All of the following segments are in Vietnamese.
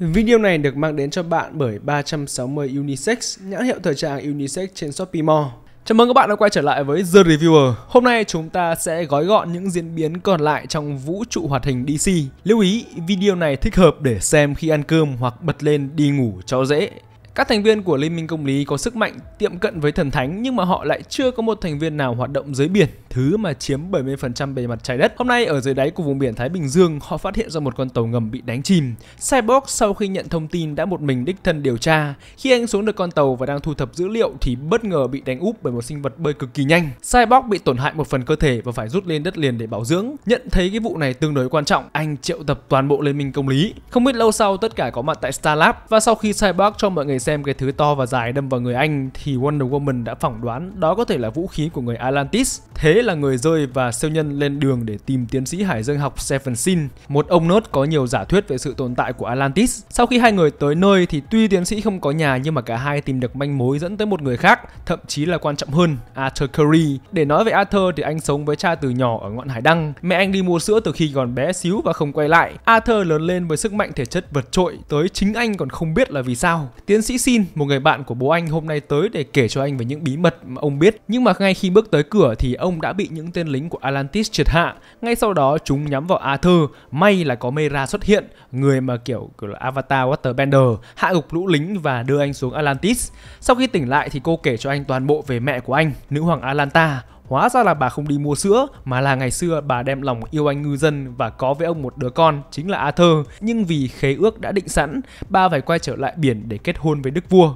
Video này được mang đến cho bạn bởi 360 Unisex, nhãn hiệu thời trang Unisex trên Shopee Mall. Chào mừng các bạn đã quay trở lại với The Reviewer. Hôm nay chúng ta sẽ gói gọn những diễn biến còn lại trong vũ trụ hoạt hình DC. Lưu ý, video này thích hợp để xem khi ăn cơm hoặc bật lên đi ngủ cho dễ. Các thành viên của Liên minh công lý có sức mạnh tiệm cận với thần thánh nhưng mà họ lại chưa có một thành viên nào hoạt động dưới biển, thứ mà chiếm 70% bề mặt trái đất. Hôm nay ở dưới đáy của vùng biển Thái Bình Dương, họ phát hiện ra một con tàu ngầm bị đánh chìm. Cyborg sau khi nhận thông tin đã một mình đích thân điều tra. Khi anh xuống được con tàu và đang thu thập dữ liệu thì bất ngờ bị đánh úp bởi một sinh vật bơi cực kỳ nhanh. Cyborg bị tổn hại một phần cơ thể và phải rút lên đất liền để bảo dưỡng. Nhận thấy cái vụ này tương đối quan trọng, anh triệu tập toàn bộ Liên minh công lý. Không biết lâu sau tất cả có mặt tại Starlab và sau khi Cyborg cho mọi người xem cái thứ to và dài đâm vào người anh thì Wonder Woman đã phỏng đoán đó có thể là vũ khí của người Atlantis. Thế là người rơi và siêu nhân lên đường để tìm tiến sĩ hải dương học Seven Sin, một ông nốt có nhiều giả thuyết về sự tồn tại của Atlantis. Sau khi hai người tới nơi thì tuy tiến sĩ không có nhà nhưng mà cả hai tìm được manh mối dẫn tới một người khác, thậm chí là quan trọng hơn, Arthur Curry. Để nói về Arthur thì anh sống với cha từ nhỏ ở ngọn hải đăng. Mẹ anh đi mua sữa từ khi còn bé xíu và không quay lại. Arthur lớn lên với sức mạnh thể chất vượt trội tới chính anh còn không biết là vì sao. Tiến sĩ xin một người bạn của bố anh hôm nay tới để kể cho anh về những bí mật mà ông biết. Nhưng mà ngay khi bước tới cửa thì ông đã bị những tên lính của Atlantis triệt hạ. Ngay sau đó chúng nhắm vào Arthur, may là có Mera xuất hiện, người mà kiểu kiểu là Avatar Waterbender, hạ gục lũ lính và đưa anh xuống Atlantis. Sau khi tỉnh lại thì cô kể cho anh toàn bộ về mẹ của anh, nữ hoàng Atlanta, Hóa ra là bà không đi mua sữa mà là ngày xưa bà đem lòng yêu anh ngư dân và có với ông một đứa con chính là Arthur. Nhưng vì khế ước đã định sẵn, bà phải quay trở lại biển để kết hôn với đức vua.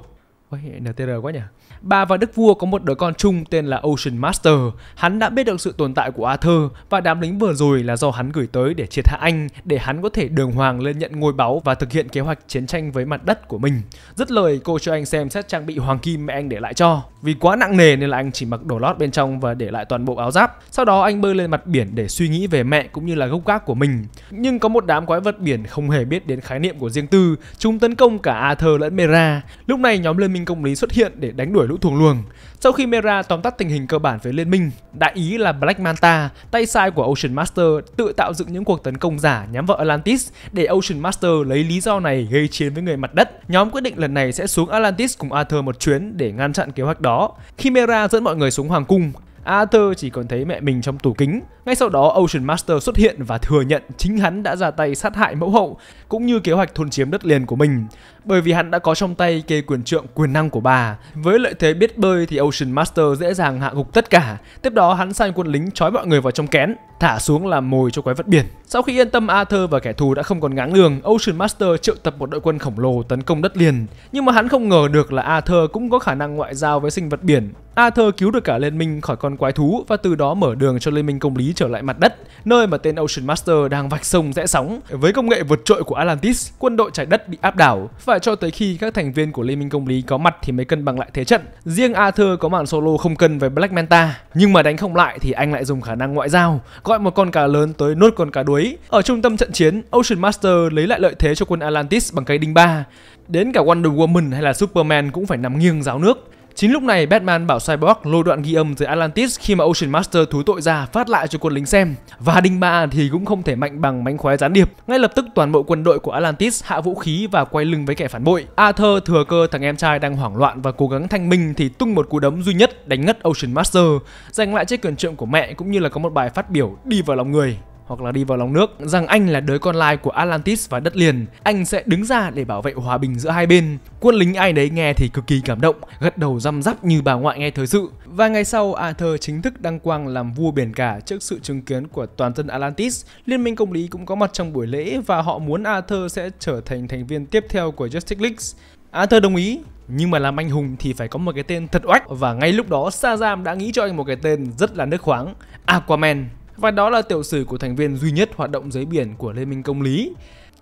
Ôi, NTR quá nhỉ? Bà và đức vua có một đứa con chung tên là Ocean Master. Hắn đã biết được sự tồn tại của Arthur và đám lính vừa rồi là do hắn gửi tới để triệt hạ anh để hắn có thể đường hoàng lên nhận ngôi báu và thực hiện kế hoạch chiến tranh với mặt đất của mình. Dứt lời cô cho anh xem xét trang bị hoàng kim mẹ anh để lại cho. Vì quá nặng nề nên là anh chỉ mặc đồ lót bên trong và để lại toàn bộ áo giáp. Sau đó anh bơi lên mặt biển để suy nghĩ về mẹ cũng như là gốc gác của mình. Nhưng có một đám quái vật biển không hề biết đến khái niệm của riêng tư, chúng tấn công cả Arthur lẫn Mera. Lúc này nhóm Liên minh công lý xuất hiện để đánh đuổi lũ thuồng luồng. Sau khi Mera tóm tắt tình hình cơ bản với liên minh, đại ý là Black Manta, tay sai của Ocean Master tự tạo dựng những cuộc tấn công giả nhắm vào Atlantis để Ocean Master lấy lý do này gây chiến với người mặt đất. Nhóm quyết định lần này sẽ xuống Atlantis cùng Arthur một chuyến để ngăn chặn kế hoạch đó. Khi Mera dẫn mọi người xuống hoàng cung, Arthur chỉ còn thấy mẹ mình trong tủ kính. Ngay sau đó Ocean Master xuất hiện và thừa nhận chính hắn đã ra tay sát hại mẫu hậu cũng như kế hoạch thôn chiếm đất liền của mình. Bởi vì hắn đã có trong tay kê quyền trượng quyền năng của bà. Với lợi thế biết bơi thì Ocean Master dễ dàng hạ gục tất cả. Tiếp đó hắn sai quân lính trói mọi người vào trong kén thả xuống làm mồi cho quái vật biển. Sau khi yên tâm Arthur và kẻ thù đã không còn ngáng đường, Ocean Master triệu tập một đội quân khổng lồ tấn công đất liền. Nhưng mà hắn không ngờ được là Arthur cũng có khả năng ngoại giao với sinh vật biển. Arthur cứu được cả liên minh khỏi con quái thú và từ đó mở đường cho liên minh công lý trở lại mặt đất, nơi mà tên Ocean Master đang vạch sông rẽ sóng. Với công nghệ vượt trội của Atlantis, quân đội trái đất bị áp đảo phải cho tới khi các thành viên của liên minh công lý có mặt thì mới cân bằng lại thế trận. Riêng Arthur có màn solo không cân với Black Manta, nhưng mà đánh không lại thì anh lại dùng khả năng ngoại giao, có gọi một con cá lớn tới nuốt con cá đuối. Ở trung tâm trận chiến, Ocean Master lấy lại lợi thế cho quân Atlantis bằng cây đinh ba. Đến cả Wonder Woman hay là Superman cũng phải nằm nghiêng ráo nước. Chính lúc này Batman bảo Cyborg lôi đoạn ghi âm từ Atlantis khi mà Ocean Master thú tội ra phát lại cho quân lính xem. Và Đinh Ba thì cũng không thể mạnh bằng mánh khóe gián điệp. Ngay lập tức toàn bộ quân đội của Atlantis hạ vũ khí và quay lưng với kẻ phản bội. Arthur thừa cơ thằng em trai đang hoảng loạn và cố gắng thanh minh thì tung một cú đấm duy nhất đánh ngất Ocean Master, giành lại chiếc quyền trượng của mẹ cũng như là có một bài phát biểu đi vào lòng người hoặc là đi vào lòng nước rằng anh là đứa con lai của Atlantis và đất liền. Anh sẽ đứng ra để bảo vệ hòa bình giữa hai bên. Quân lính ai đấy nghe thì cực kỳ cảm động, gật đầu răm rắp như bà ngoại nghe thời sự. Và ngày sau, Arthur chính thức đăng quang làm vua biển cả trước sự chứng kiến của toàn dân Atlantis. Liên minh công lý cũng có mặt trong buổi lễ và họ muốn Arthur sẽ trở thành thành viên tiếp theo của Justice League. Arthur đồng ý, nhưng mà làm anh hùng thì phải có một cái tên thật oách và ngay lúc đó Shazam đã nghĩ cho anh một cái tên rất là nước khoáng, Aquaman và đó là tiểu sử của thành viên duy nhất hoạt động dưới biển của Liên minh công lý.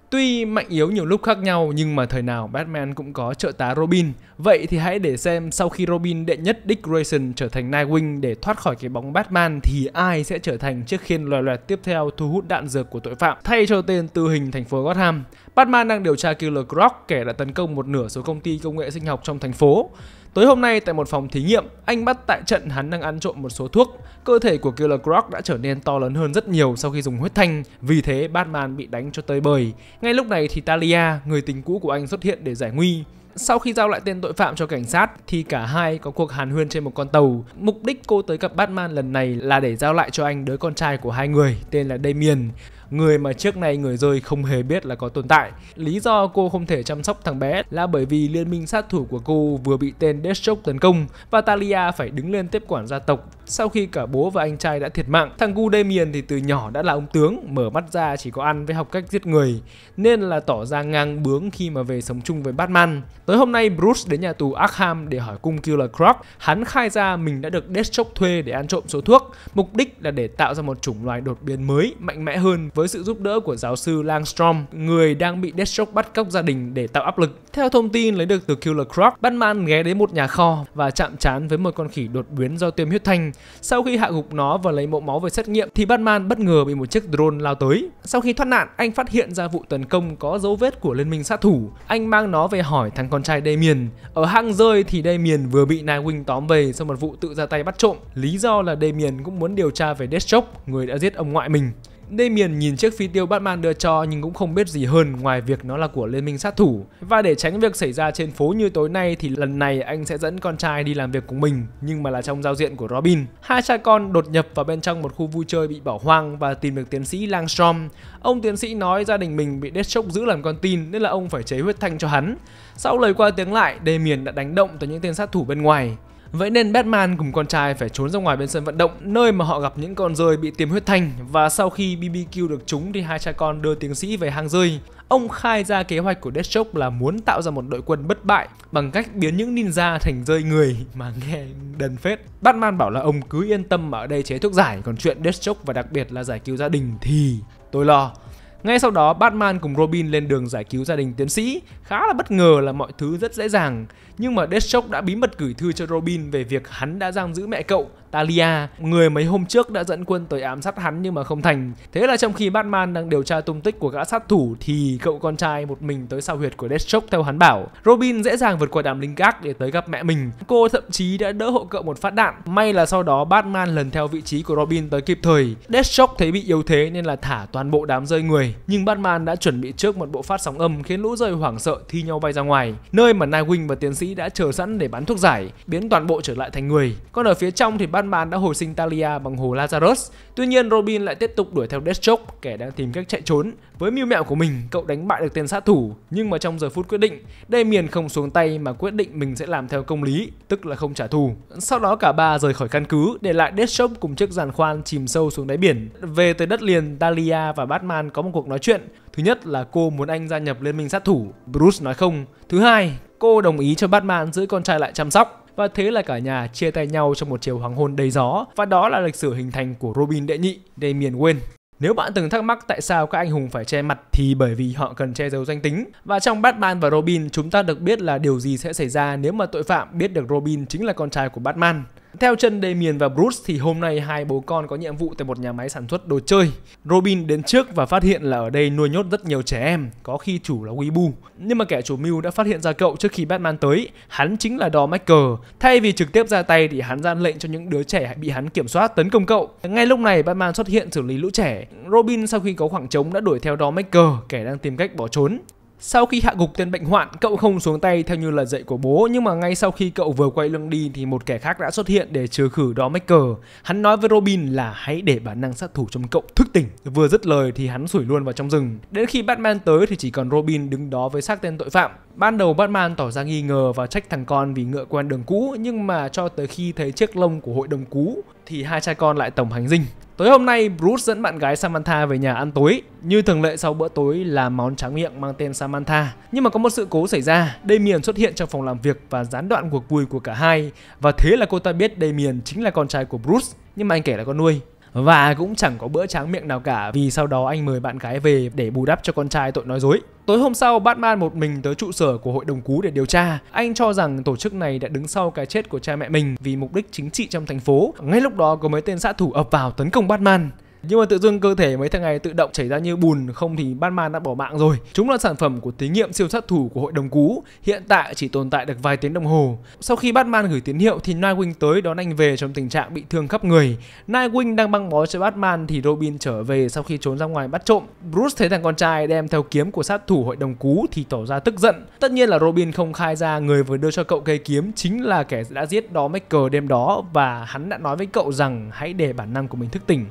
Tuy mạnh yếu nhiều lúc khác nhau nhưng mà thời nào Batman cũng có trợ tá Robin. Vậy thì hãy để xem sau khi Robin đệ nhất Dick Grayson trở thành Nightwing để thoát khỏi cái bóng Batman thì ai sẽ trở thành chiếc khiên loài loẹt tiếp theo thu hút đạn dược của tội phạm thay cho tên tư hình thành phố Gotham. Batman đang điều tra Killer Croc kẻ đã tấn công một nửa số công ty công nghệ sinh học trong thành phố. Tối hôm nay tại một phòng thí nghiệm, anh bắt tại trận hắn đang ăn trộm một số thuốc. Cơ thể của Killer Croc đã trở nên to lớn hơn rất nhiều sau khi dùng huyết thanh, vì thế Batman bị đánh cho tới bời. Ngay lúc này thì Talia, người tình cũ của anh xuất hiện để giải nguy. Sau khi giao lại tên tội phạm cho cảnh sát thì cả hai có cuộc hàn huyên trên một con tàu. Mục đích cô tới gặp Batman lần này là để giao lại cho anh đứa con trai của hai người tên là Damien người mà trước nay người rơi không hề biết là có tồn tại. Lý do cô không thể chăm sóc thằng bé là bởi vì liên minh sát thủ của cô vừa bị tên Deathstroke tấn công và Talia phải đứng lên tiếp quản gia tộc sau khi cả bố và anh trai đã thiệt mạng. Thằng Gu Damien thì từ nhỏ đã là ông tướng, mở mắt ra chỉ có ăn với học cách giết người, nên là tỏ ra ngang bướng khi mà về sống chung với Batman. Tới hôm nay Bruce đến nhà tù Arkham để hỏi cung Killer Croc. Hắn khai ra mình đã được Deathstroke thuê để ăn trộm số thuốc, mục đích là để tạo ra một chủng loài đột biến mới, mạnh mẽ hơn với sự giúp đỡ của giáo sư Langstrom, người đang bị Deathstroke bắt cóc gia đình để tạo áp lực. Theo thông tin lấy được từ Killer Croc, Batman ghé đến một nhà kho và chạm trán với một con khỉ đột biến do tiêm huyết thanh sau khi hạ gục nó và lấy mẫu máu về xét nghiệm thì Batman bất ngờ bị một chiếc drone lao tới. Sau khi thoát nạn, anh phát hiện ra vụ tấn công có dấu vết của liên minh sát thủ. Anh mang nó về hỏi thằng con trai Damien. Ở hang rơi thì Damien vừa bị Nightwing tóm về sau một vụ tự ra tay bắt trộm. Lý do là Damien cũng muốn điều tra về Deathstroke, người đã giết ông ngoại mình. Damien nhìn chiếc phi tiêu Batman đưa cho nhưng cũng không biết gì hơn ngoài việc nó là của liên minh sát thủ. Và để tránh việc xảy ra trên phố như tối nay thì lần này anh sẽ dẫn con trai đi làm việc cùng mình nhưng mà là trong giao diện của Robin. Hai cha con đột nhập vào bên trong một khu vui chơi bị bỏ hoang và tìm được tiến sĩ Langstrom. Ông tiến sĩ nói gia đình mình bị Deathstroke giữ làm con tin nên là ông phải chế huyết thanh cho hắn. Sau lời qua tiếng lại, Damien đã đánh động tới những tên sát thủ bên ngoài. Vậy nên Batman cùng con trai phải trốn ra ngoài bên sân vận động nơi mà họ gặp những con rơi bị tiêm huyết thanh và sau khi BBQ được chúng thì hai cha con đưa tiến sĩ về hang rơi. Ông khai ra kế hoạch của Deathstroke là muốn tạo ra một đội quân bất bại bằng cách biến những ninja thành rơi người mà nghe đần phết. Batman bảo là ông cứ yên tâm mà ở đây chế thuốc giải, còn chuyện Deathstroke và đặc biệt là giải cứu gia đình thì tôi lo. Ngay sau đó Batman cùng Robin lên đường giải cứu gia đình tiến sĩ Khá là bất ngờ là mọi thứ rất dễ dàng nhưng mà Deathstroke đã bí mật gửi thư cho Robin về việc hắn đã giam giữ mẹ cậu Talia, người mấy hôm trước đã dẫn quân tới ám sát hắn nhưng mà không thành. Thế là trong khi Batman đang điều tra tung tích của gã sát thủ thì cậu con trai một mình tới sao huyệt của Deathstroke theo hắn bảo. Robin dễ dàng vượt qua đám lính gác để tới gặp mẹ mình. Cô thậm chí đã đỡ hộ cậu một phát đạn. May là sau đó Batman lần theo vị trí của Robin tới kịp thời. Deathstroke thấy bị yếu thế nên là thả toàn bộ đám rơi người. Nhưng Batman đã chuẩn bị trước một bộ phát sóng âm khiến lũ rơi hoảng sợ thi nhau bay ra ngoài. Nơi mà Nightwing và tiến sĩ đã chờ sẵn để bán thuốc giải, biến toàn bộ trở lại thành người. Còn ở phía trong thì Batman đã hồi sinh Talia bằng hồ Lazarus. Tuy nhiên Robin lại tiếp tục đuổi theo Deathstroke, kẻ đang tìm cách chạy trốn với mưu mẹo của mình, cậu đánh bại được tên sát thủ, nhưng mà trong giờ phút quyết định, Đê không xuống tay mà quyết định mình sẽ làm theo công lý, tức là không trả thù. Sau đó cả ba rời khỏi căn cứ, để lại Deathstroke cùng chiếc giàn khoan chìm sâu xuống đáy biển. Về tới đất liền, Talia và Batman có một cuộc nói chuyện. Thứ nhất là cô muốn anh gia nhập liên minh sát thủ, Bruce nói không. Thứ hai, cô đồng ý cho Batman giữ con trai lại chăm sóc và thế là cả nhà chia tay nhau trong một chiều hoàng hôn đầy gió và đó là lịch sử hình thành của Robin đệ nhị Damian Wayne. Nếu bạn từng thắc mắc tại sao các anh hùng phải che mặt thì bởi vì họ cần che giấu danh tính. Và trong Batman và Robin chúng ta được biết là điều gì sẽ xảy ra nếu mà tội phạm biết được Robin chính là con trai của Batman. Theo chân Damien và Bruce thì hôm nay hai bố con có nhiệm vụ tại một nhà máy sản xuất đồ chơi. Robin đến trước và phát hiện là ở đây nuôi nhốt rất nhiều trẻ em, có khi chủ là Weebu. Nhưng mà kẻ chủ mưu đã phát hiện ra cậu trước khi Batman tới, hắn chính là Dor Michael. Thay vì trực tiếp ra tay thì hắn gian lệnh cho những đứa trẻ bị hắn kiểm soát tấn công cậu. Ngay lúc này Batman xuất hiện xử lý lũ trẻ. Robin sau khi có khoảng trống đã đuổi theo Dor Michael, kẻ đang tìm cách bỏ trốn. Sau khi hạ gục tên bệnh hoạn, cậu không xuống tay theo như lời dạy của bố, nhưng mà ngay sau khi cậu vừa quay lưng đi thì một kẻ khác đã xuất hiện để trừ khử đó Maker. Hắn nói với Robin là hãy để bản năng sát thủ trong cậu thức tỉnh. Vừa dứt lời thì hắn sủi luôn vào trong rừng. Đến khi Batman tới thì chỉ còn Robin đứng đó với xác tên tội phạm. Ban đầu Batman tỏ ra nghi ngờ và trách thằng con vì ngựa quen đường cũ nhưng mà cho tới khi thấy chiếc lông của hội đồng cũ thì hai cha con lại tổng hành dinh. Tối hôm nay Bruce dẫn bạn gái Samantha về nhà ăn tối. Như thường lệ sau bữa tối là món tráng miệng mang tên Samantha. Nhưng mà có một sự cố xảy ra, Damien xuất hiện trong phòng làm việc và gián đoạn cuộc vui của cả hai. Và thế là cô ta biết Damien chính là con trai của Bruce nhưng mà anh kể là con nuôi và cũng chẳng có bữa tráng miệng nào cả vì sau đó anh mời bạn gái về để bù đắp cho con trai tội nói dối. Tối hôm sau, Batman một mình tới trụ sở của hội đồng cú để điều tra. Anh cho rằng tổ chức này đã đứng sau cái chết của cha mẹ mình vì mục đích chính trị trong thành phố. Ngay lúc đó có mấy tên sát thủ ập vào tấn công Batman nhưng mà tự dưng cơ thể mấy thằng này tự động chảy ra như bùn không thì Batman đã bỏ mạng rồi chúng là sản phẩm của thí nghiệm siêu sát thủ của hội đồng cú hiện tại chỉ tồn tại được vài tiếng đồng hồ sau khi Batman gửi tín hiệu thì Nightwing tới đón anh về trong tình trạng bị thương khắp người Nightwing đang băng bó cho Batman thì Robin trở về sau khi trốn ra ngoài bắt trộm Bruce thấy thằng con trai đem theo kiếm của sát thủ hội đồng cú thì tỏ ra tức giận tất nhiên là Robin không khai ra người vừa đưa cho cậu cây kiếm chính là kẻ đã giết đó Maker đêm đó và hắn đã nói với cậu rằng hãy để bản năng của mình thức tỉnh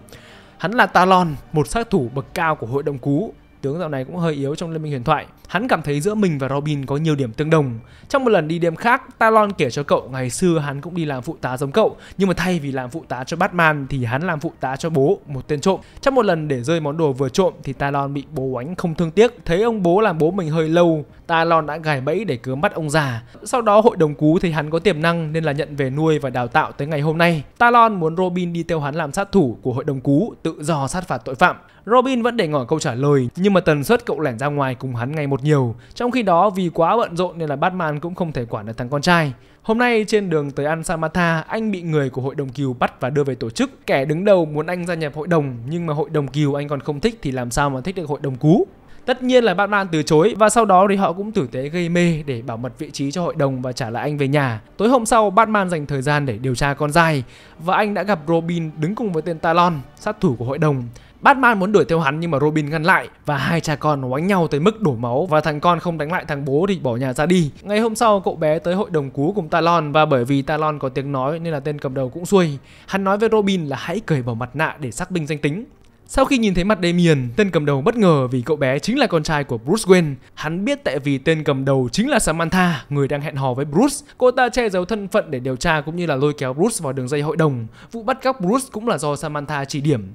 Hắn là Talon, một sát thủ bậc cao của hội đồng cú tướng dạo này cũng hơi yếu trong Liên minh huyền thoại. Hắn cảm thấy giữa mình và Robin có nhiều điểm tương đồng. Trong một lần đi đêm khác, Talon kể cho cậu ngày xưa hắn cũng đi làm phụ tá giống cậu, nhưng mà thay vì làm phụ tá cho Batman thì hắn làm phụ tá cho bố, một tên trộm. Trong một lần để rơi món đồ vừa trộm thì Talon bị bố đánh không thương tiếc. Thấy ông bố làm bố mình hơi lâu, Talon đã gài bẫy để cướp bắt ông già. Sau đó hội đồng cú thì hắn có tiềm năng nên là nhận về nuôi và đào tạo tới ngày hôm nay. Talon muốn Robin đi theo hắn làm sát thủ của hội đồng cú, tự do sát phạt tội phạm. Robin vẫn để ngỏ câu trả lời, nhưng mà tần suất cậu lẻn ra ngoài cùng hắn ngày một nhiều. Trong khi đó vì quá bận rộn nên là Batman cũng không thể quản được thằng con trai. Hôm nay trên đường tới ăn Samatha, anh bị người của hội đồng cừu bắt và đưa về tổ chức. Kẻ đứng đầu muốn anh gia nhập hội đồng, nhưng mà hội đồng cừu anh còn không thích thì làm sao mà thích được hội đồng cú. Tất nhiên là Batman từ chối và sau đó thì họ cũng tử tế gây mê để bảo mật vị trí cho hội đồng và trả lại anh về nhà. Tối hôm sau, Batman dành thời gian để điều tra con dai và anh đã gặp Robin đứng cùng với tên Talon, sát thủ của hội đồng. Batman muốn đuổi theo hắn nhưng mà Robin ngăn lại và hai cha con đánh nhau tới mức đổ máu và thằng con không đánh lại thằng bố thì bỏ nhà ra đi. Ngày hôm sau cậu bé tới hội đồng cú cùng Talon và bởi vì Talon có tiếng nói nên là tên cầm đầu cũng xuôi. Hắn nói với Robin là hãy cởi bỏ mặt nạ để xác minh danh tính. Sau khi nhìn thấy mặt Damien, tên cầm đầu bất ngờ vì cậu bé chính là con trai của Bruce Wayne. Hắn biết tại vì tên cầm đầu chính là Samantha, người đang hẹn hò với Bruce. Cô ta che giấu thân phận để điều tra cũng như là lôi kéo Bruce vào đường dây hội đồng. Vụ bắt cóc Bruce cũng là do Samantha chỉ điểm.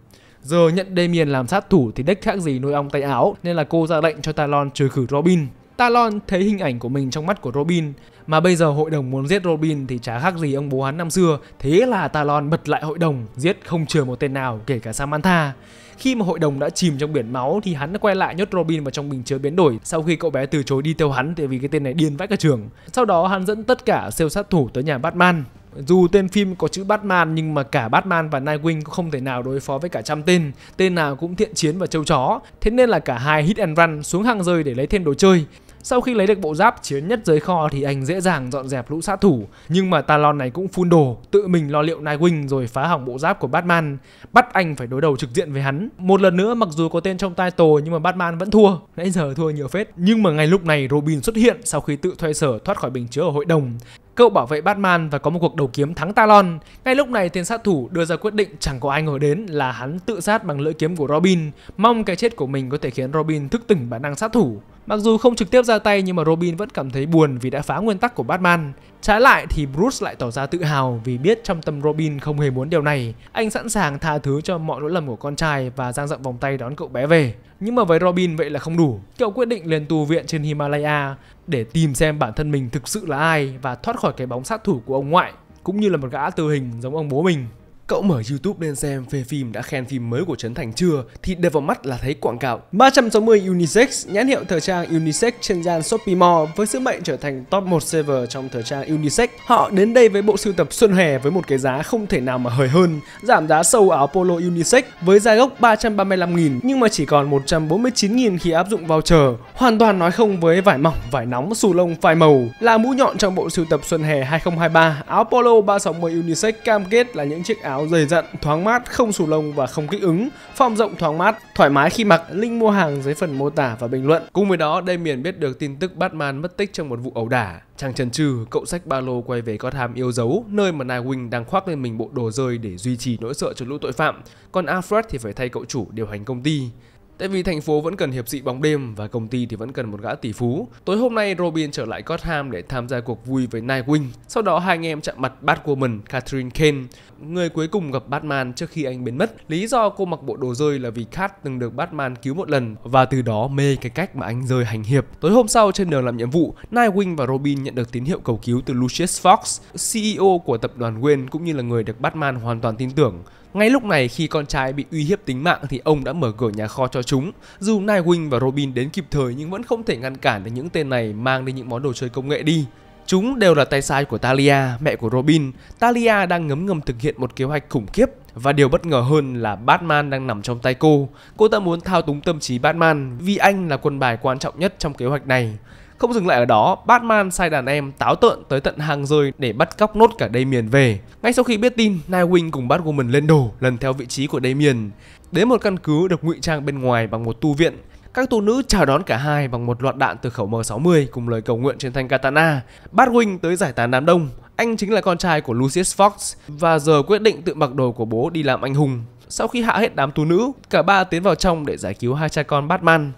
Giờ nhận Damien làm sát thủ thì đếch khác gì nuôi ong tay áo nên là cô ra lệnh cho Talon trừ khử Robin. Talon thấy hình ảnh của mình trong mắt của Robin mà bây giờ hội đồng muốn giết Robin thì chả khác gì ông bố hắn năm xưa Thế là Talon bật lại hội đồng Giết không chừa một tên nào kể cả Samantha Khi mà hội đồng đã chìm trong biển máu Thì hắn đã quay lại nhốt Robin vào trong bình chứa biến đổi Sau khi cậu bé từ chối đi theo hắn Tại vì cái tên này điên vãi cả trường Sau đó hắn dẫn tất cả siêu sát thủ tới nhà Batman dù tên phim có chữ Batman nhưng mà cả Batman và Nightwing cũng không thể nào đối phó với cả trăm tên, tên nào cũng thiện chiến và châu chó. Thế nên là cả hai hit and run xuống hàng rơi để lấy thêm đồ chơi. Sau khi lấy được bộ giáp chiến nhất dưới kho thì anh dễ dàng dọn dẹp lũ sát thủ, nhưng mà Talon này cũng phun đồ, tự mình lo liệu Nightwing rồi phá hỏng bộ giáp của Batman, bắt anh phải đối đầu trực diện với hắn. Một lần nữa mặc dù có tên trong title nhưng mà Batman vẫn thua, nãy giờ thua nhiều phết. Nhưng mà ngay lúc này Robin xuất hiện sau khi tự thuê sở thoát khỏi bình chứa ở hội đồng cậu bảo vệ Batman và có một cuộc đầu kiếm thắng Talon. Ngay lúc này tên sát thủ đưa ra quyết định chẳng có ai ngờ đến là hắn tự sát bằng lưỡi kiếm của Robin, mong cái chết của mình có thể khiến Robin thức tỉnh bản năng sát thủ. Mặc dù không trực tiếp ra tay nhưng mà Robin vẫn cảm thấy buồn vì đã phá nguyên tắc của Batman. Trái lại thì Bruce lại tỏ ra tự hào vì biết trong tâm Robin không hề muốn điều này. Anh sẵn sàng tha thứ cho mọi lỗi lầm của con trai và dang rộng vòng tay đón cậu bé về. Nhưng mà với Robin vậy là không đủ. Cậu quyết định lên tu viện trên Himalaya để tìm xem bản thân mình thực sự là ai và thoát khỏi cái bóng sát thủ của ông ngoại cũng như là một gã tư hình giống ông bố mình. Cậu mở YouTube lên xem về phim đã khen phim mới của Trấn Thành chưa thì đập vào mắt là thấy quảng cáo 360 Unisex, nhãn hiệu thời trang Unisex trên gian Shopee Mall với sứ mệnh trở thành top 1 server trong thời trang Unisex. Họ đến đây với bộ sưu tập xuân hè với một cái giá không thể nào mà hời hơn, giảm giá sâu áo polo Unisex với giá gốc 335.000 nhưng mà chỉ còn 149.000 khi áp dụng voucher. Hoàn toàn nói không với vải mỏng, vải nóng, xù lông, phai màu là mũ nhọn trong bộ sưu tập xuân hè 2023. Áo polo 360 Unisex cam kết là những chiếc áo áo dày dặn, thoáng mát, không sù lông và không kích ứng, form rộng thoáng mát, thoải mái khi mặc, link mua hàng dưới phần mô tả và bình luận. Cùng với đó, đây miền biết được tin tức Batman mất tích trong một vụ ẩu đả. Chàng trần trừ cậu sách ba lô quay về Gotham yêu dấu, nơi mà Nightwing đang khoác lên mình bộ đồ rơi để duy trì nỗi sợ cho lũ tội phạm, còn Alfred thì phải thay cậu chủ điều hành công ty. Tại vì thành phố vẫn cần hiệp sĩ bóng đêm và công ty thì vẫn cần một gã tỷ phú. Tối hôm nay Robin trở lại Gotham để tham gia cuộc vui với Nightwing. Sau đó hai anh em chạm mặt Batwoman Catherine Kane, người cuối cùng gặp Batman trước khi anh biến mất. Lý do cô mặc bộ đồ rơi là vì Cat từng được Batman cứu một lần và từ đó mê cái cách mà anh rơi hành hiệp. Tối hôm sau trên đường làm nhiệm vụ, Nightwing và Robin nhận được tín hiệu cầu cứu từ Lucius Fox, CEO của tập đoàn Wayne cũng như là người được Batman hoàn toàn tin tưởng. Ngay lúc này khi con trai bị uy hiếp tính mạng thì ông đã mở cửa nhà kho cho chúng. Dù Nightwing và Robin đến kịp thời nhưng vẫn không thể ngăn cản được những tên này mang đi những món đồ chơi công nghệ đi. Chúng đều là tay sai của Talia, mẹ của Robin. Talia đang ngấm ngầm thực hiện một kế hoạch khủng khiếp và điều bất ngờ hơn là Batman đang nằm trong tay cô. Cô ta muốn thao túng tâm trí Batman vì anh là quân bài quan trọng nhất trong kế hoạch này. Không dừng lại ở đó, Batman sai đàn em táo tợn tới tận hang rơi để bắt cóc nốt cả Damien về. Ngay sau khi biết tin, Nightwing cùng Batwoman lên đồ lần theo vị trí của Damien. Đến một căn cứ được ngụy trang bên ngoài bằng một tu viện, các tu nữ chào đón cả hai bằng một loạt đạn từ khẩu M60 cùng lời cầu nguyện trên thanh katana. Batwing tới giải tán đám đông, anh chính là con trai của Lucius Fox và giờ quyết định tự mặc đồ của bố đi làm anh hùng. Sau khi hạ hết đám tu nữ, cả ba tiến vào trong để giải cứu hai cha con Batman.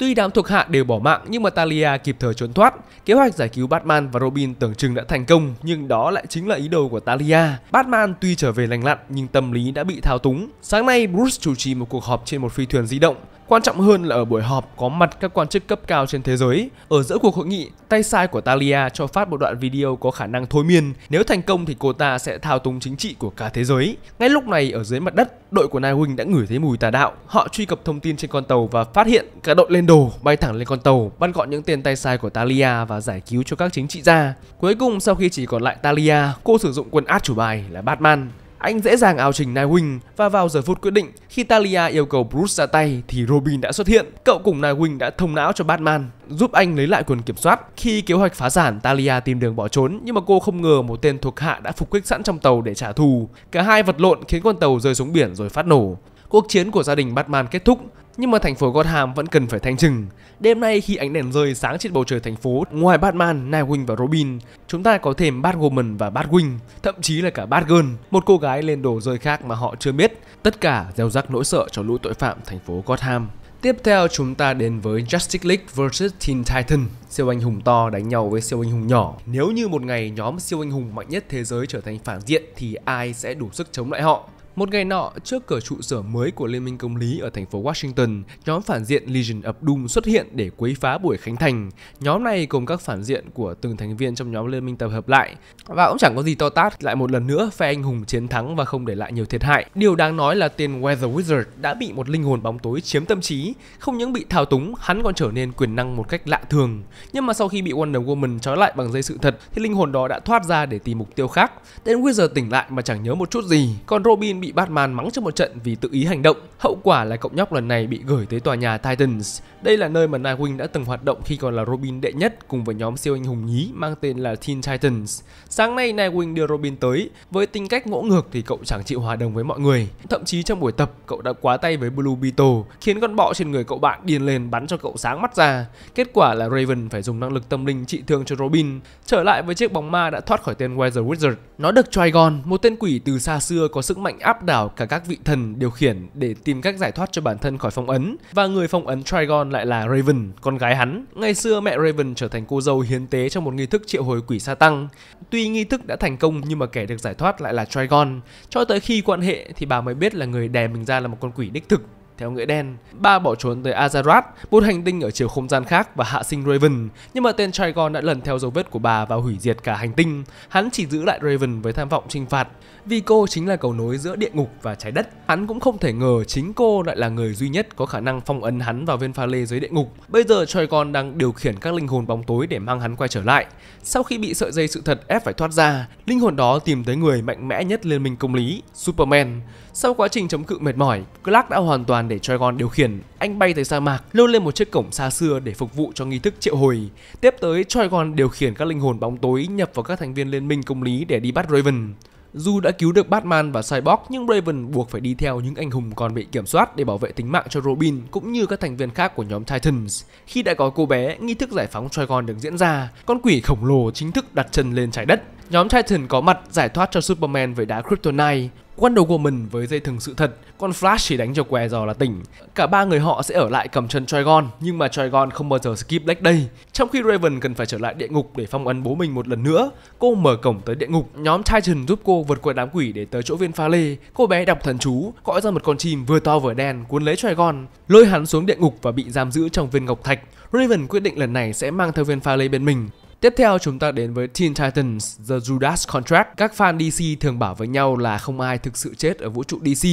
Tuy đám thuộc hạ đều bỏ mạng nhưng mà Talia kịp thời trốn thoát. Kế hoạch giải cứu Batman và Robin tưởng chừng đã thành công nhưng đó lại chính là ý đồ của Talia. Batman tuy trở về lành lặn nhưng tâm lý đã bị thao túng. Sáng nay Bruce chủ trì một cuộc họp trên một phi thuyền di động. Quan trọng hơn là ở buổi họp có mặt các quan chức cấp cao trên thế giới. Ở giữa cuộc hội nghị, tay sai của Talia cho phát một đoạn video có khả năng thôi miên. Nếu thành công thì cô ta sẽ thao túng chính trị của cả thế giới. Ngay lúc này ở dưới mặt đất, đội của Nightwing đã ngửi thấy mùi tà đạo. Họ truy cập thông tin trên con tàu và phát hiện cả đội lên đồ bay thẳng lên con tàu, bắt gọn những tên tay sai của Talia và giải cứu cho các chính trị gia. Cuối cùng sau khi chỉ còn lại Talia, cô sử dụng quân át chủ bài là Batman. Anh dễ dàng ảo trình Nightwing và vào giờ phút quyết định khi Talia yêu cầu Bruce ra tay thì Robin đã xuất hiện. Cậu cùng Nightwing đã thông não cho Batman giúp anh lấy lại quyền kiểm soát. Khi kế hoạch phá sản, Talia tìm đường bỏ trốn nhưng mà cô không ngờ một tên thuộc hạ đã phục kích sẵn trong tàu để trả thù. Cả hai vật lộn khiến con tàu rơi xuống biển rồi phát nổ cuộc chiến của gia đình Batman kết thúc, nhưng mà thành phố Gotham vẫn cần phải thanh trừng. Đêm nay khi ánh đèn rơi sáng trên bầu trời thành phố, ngoài Batman, Nightwing và Robin, chúng ta có thêm Batwoman và Batwing, thậm chí là cả Batgirl, một cô gái lên đồ rơi khác mà họ chưa biết. Tất cả gieo rắc nỗi sợ cho lũ tội phạm thành phố Gotham. Tiếp theo chúng ta đến với Justice League vs Teen Titan, siêu anh hùng to đánh nhau với siêu anh hùng nhỏ. Nếu như một ngày nhóm siêu anh hùng mạnh nhất thế giới trở thành phản diện thì ai sẽ đủ sức chống lại họ? Một ngày nọ, trước cửa trụ sở mới của Liên minh Công lý ở thành phố Washington, nhóm phản diện Legion of Doom xuất hiện để quấy phá buổi khánh thành. Nhóm này gồm các phản diện của từng thành viên trong nhóm Liên minh tập hợp lại và cũng chẳng có gì to tát, lại một lần nữa phe anh hùng chiến thắng và không để lại nhiều thiệt hại. Điều đáng nói là tên Weather Wizard đã bị một linh hồn bóng tối chiếm tâm trí, không những bị thao túng, hắn còn trở nên quyền năng một cách lạ thường. Nhưng mà sau khi bị Wonder Woman trói lại bằng dây sự thật thì linh hồn đó đã thoát ra để tìm mục tiêu khác. Tên Wizard tỉnh lại mà chẳng nhớ một chút gì, còn Robin nhưng bị Batman mắng trong một trận vì tự ý hành động. Hậu quả là cậu nhóc lần này bị gửi tới tòa nhà Titans. Đây là nơi mà Nightwing đã từng hoạt động khi còn là Robin đệ nhất cùng với nhóm siêu anh hùng nhí mang tên là Teen Titans. Sáng nay Nightwing đưa Robin tới, với tính cách ngỗ ngược thì cậu chẳng chịu hòa đồng với mọi người. Thậm chí trong buổi tập, cậu đã quá tay với Blue Beetle, khiến con bọ trên người cậu bạn điên lên bắn cho cậu sáng mắt ra. Kết quả là Raven phải dùng năng lực tâm linh trị thương cho Robin. Trở lại với chiếc bóng ma đã thoát khỏi tên Weather Wizard. Nó được Trigon, một tên quỷ từ xa xưa có sức mạnh áp áp đảo cả các vị thần điều khiển để tìm cách giải thoát cho bản thân khỏi phong ấn và người phong ấn Trigon lại là Raven, con gái hắn. Ngày xưa mẹ Raven trở thành cô dâu hiến tế trong một nghi thức triệu hồi quỷ sa tăng. Tuy nghi thức đã thành công nhưng mà kẻ được giải thoát lại là Trigon. Cho tới khi quan hệ thì bà mới biết là người đè mình ra là một con quỷ đích thực theo nghĩa đen. Ba bỏ trốn tới Azarath, một hành tinh ở chiều không gian khác và hạ sinh Raven, nhưng mà tên Trigon đã lần theo dấu vết của bà và hủy diệt cả hành tinh. Hắn chỉ giữ lại Raven với tham vọng chinh phạt, vì cô chính là cầu nối giữa địa ngục và trái đất. Hắn cũng không thể ngờ chính cô lại là người duy nhất có khả năng phong ấn hắn vào viên pha lê dưới địa ngục. Bây giờ Trigon đang điều khiển các linh hồn bóng tối để mang hắn quay trở lại. Sau khi bị sợi dây sự thật ép phải thoát ra, linh hồn đó tìm tới người mạnh mẽ nhất liên minh công lý, Superman. Sau quá trình chống cự mệt mỏi, Clark đã hoàn toàn để Trigon điều khiển. Anh bay tới sa mạc, leo lên một chiếc cổng xa xưa để phục vụ cho nghi thức triệu hồi. Tiếp tới, Trigon điều khiển các linh hồn bóng tối nhập vào các thành viên liên minh công lý để đi bắt Raven. Dù đã cứu được Batman và Cyborg nhưng Raven buộc phải đi theo những anh hùng còn bị kiểm soát để bảo vệ tính mạng cho Robin cũng như các thành viên khác của nhóm Titans. Khi đã có cô bé, nghi thức giải phóng Trigon được diễn ra, con quỷ khổng lồ chính thức đặt chân lên trái đất. Nhóm Titan có mặt giải thoát cho Superman với đá Kryptonite. Quan đầu của mình với dây thừng sự thật, con Flash chỉ đánh cho què giò là tỉnh. Cả ba người họ sẽ ở lại cầm chân Trigon, nhưng mà Trigon không bao giờ skip Black Day. Trong khi Raven cần phải trở lại địa ngục để phong ấn bố mình một lần nữa, cô mở cổng tới địa ngục. Nhóm Titan giúp cô vượt qua đám quỷ để tới chỗ viên pha lê. Cô bé đọc thần chú, gọi ra một con chim vừa to vừa đen cuốn lấy Trigon, lôi hắn xuống địa ngục và bị giam giữ trong viên ngọc thạch. Raven quyết định lần này sẽ mang theo viên pha lê bên mình. Tiếp theo chúng ta đến với Teen Titans The Judas Contract. Các fan DC thường bảo với nhau là không ai thực sự chết ở vũ trụ DC.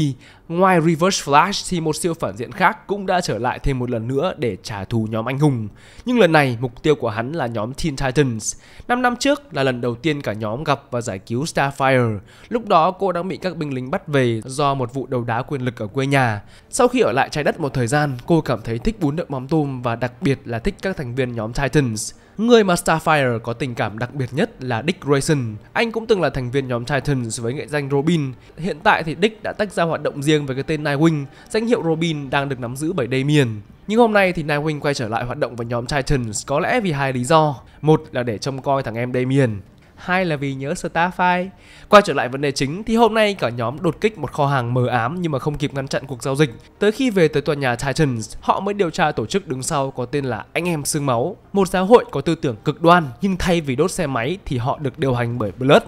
Ngoài Reverse Flash thì một siêu phản diện khác cũng đã trở lại thêm một lần nữa để trả thù nhóm anh hùng. Nhưng lần này mục tiêu của hắn là nhóm Teen Titans. 5 năm trước là lần đầu tiên cả nhóm gặp và giải cứu Starfire. Lúc đó cô đang bị các binh lính bắt về do một vụ đầu đá quyền lực ở quê nhà. Sau khi ở lại trái đất một thời gian, cô cảm thấy thích bún đậu mắm tôm và đặc biệt là thích các thành viên nhóm Titans. Người mà Starfire có tình cảm đặc biệt nhất là Dick Grayson. Anh cũng từng là thành viên nhóm Titans với nghệ danh Robin. Hiện tại thì Dick đã tách ra hoạt động riêng với cái tên Nightwing, danh hiệu Robin đang được nắm giữ bởi Damien. Nhưng hôm nay thì Nightwing quay trở lại hoạt động với nhóm Titans có lẽ vì hai lý do. Một là để trông coi thằng em Damien, hai là vì nhớ Starfire. Quay trở lại vấn đề chính thì hôm nay cả nhóm đột kích một kho hàng mờ ám nhưng mà không kịp ngăn chặn cuộc giao dịch. Tới khi về tới tòa nhà Titans, họ mới điều tra tổ chức đứng sau có tên là Anh em xương máu, một giáo hội có tư tưởng cực đoan nhưng thay vì đốt xe máy thì họ được điều hành bởi Blood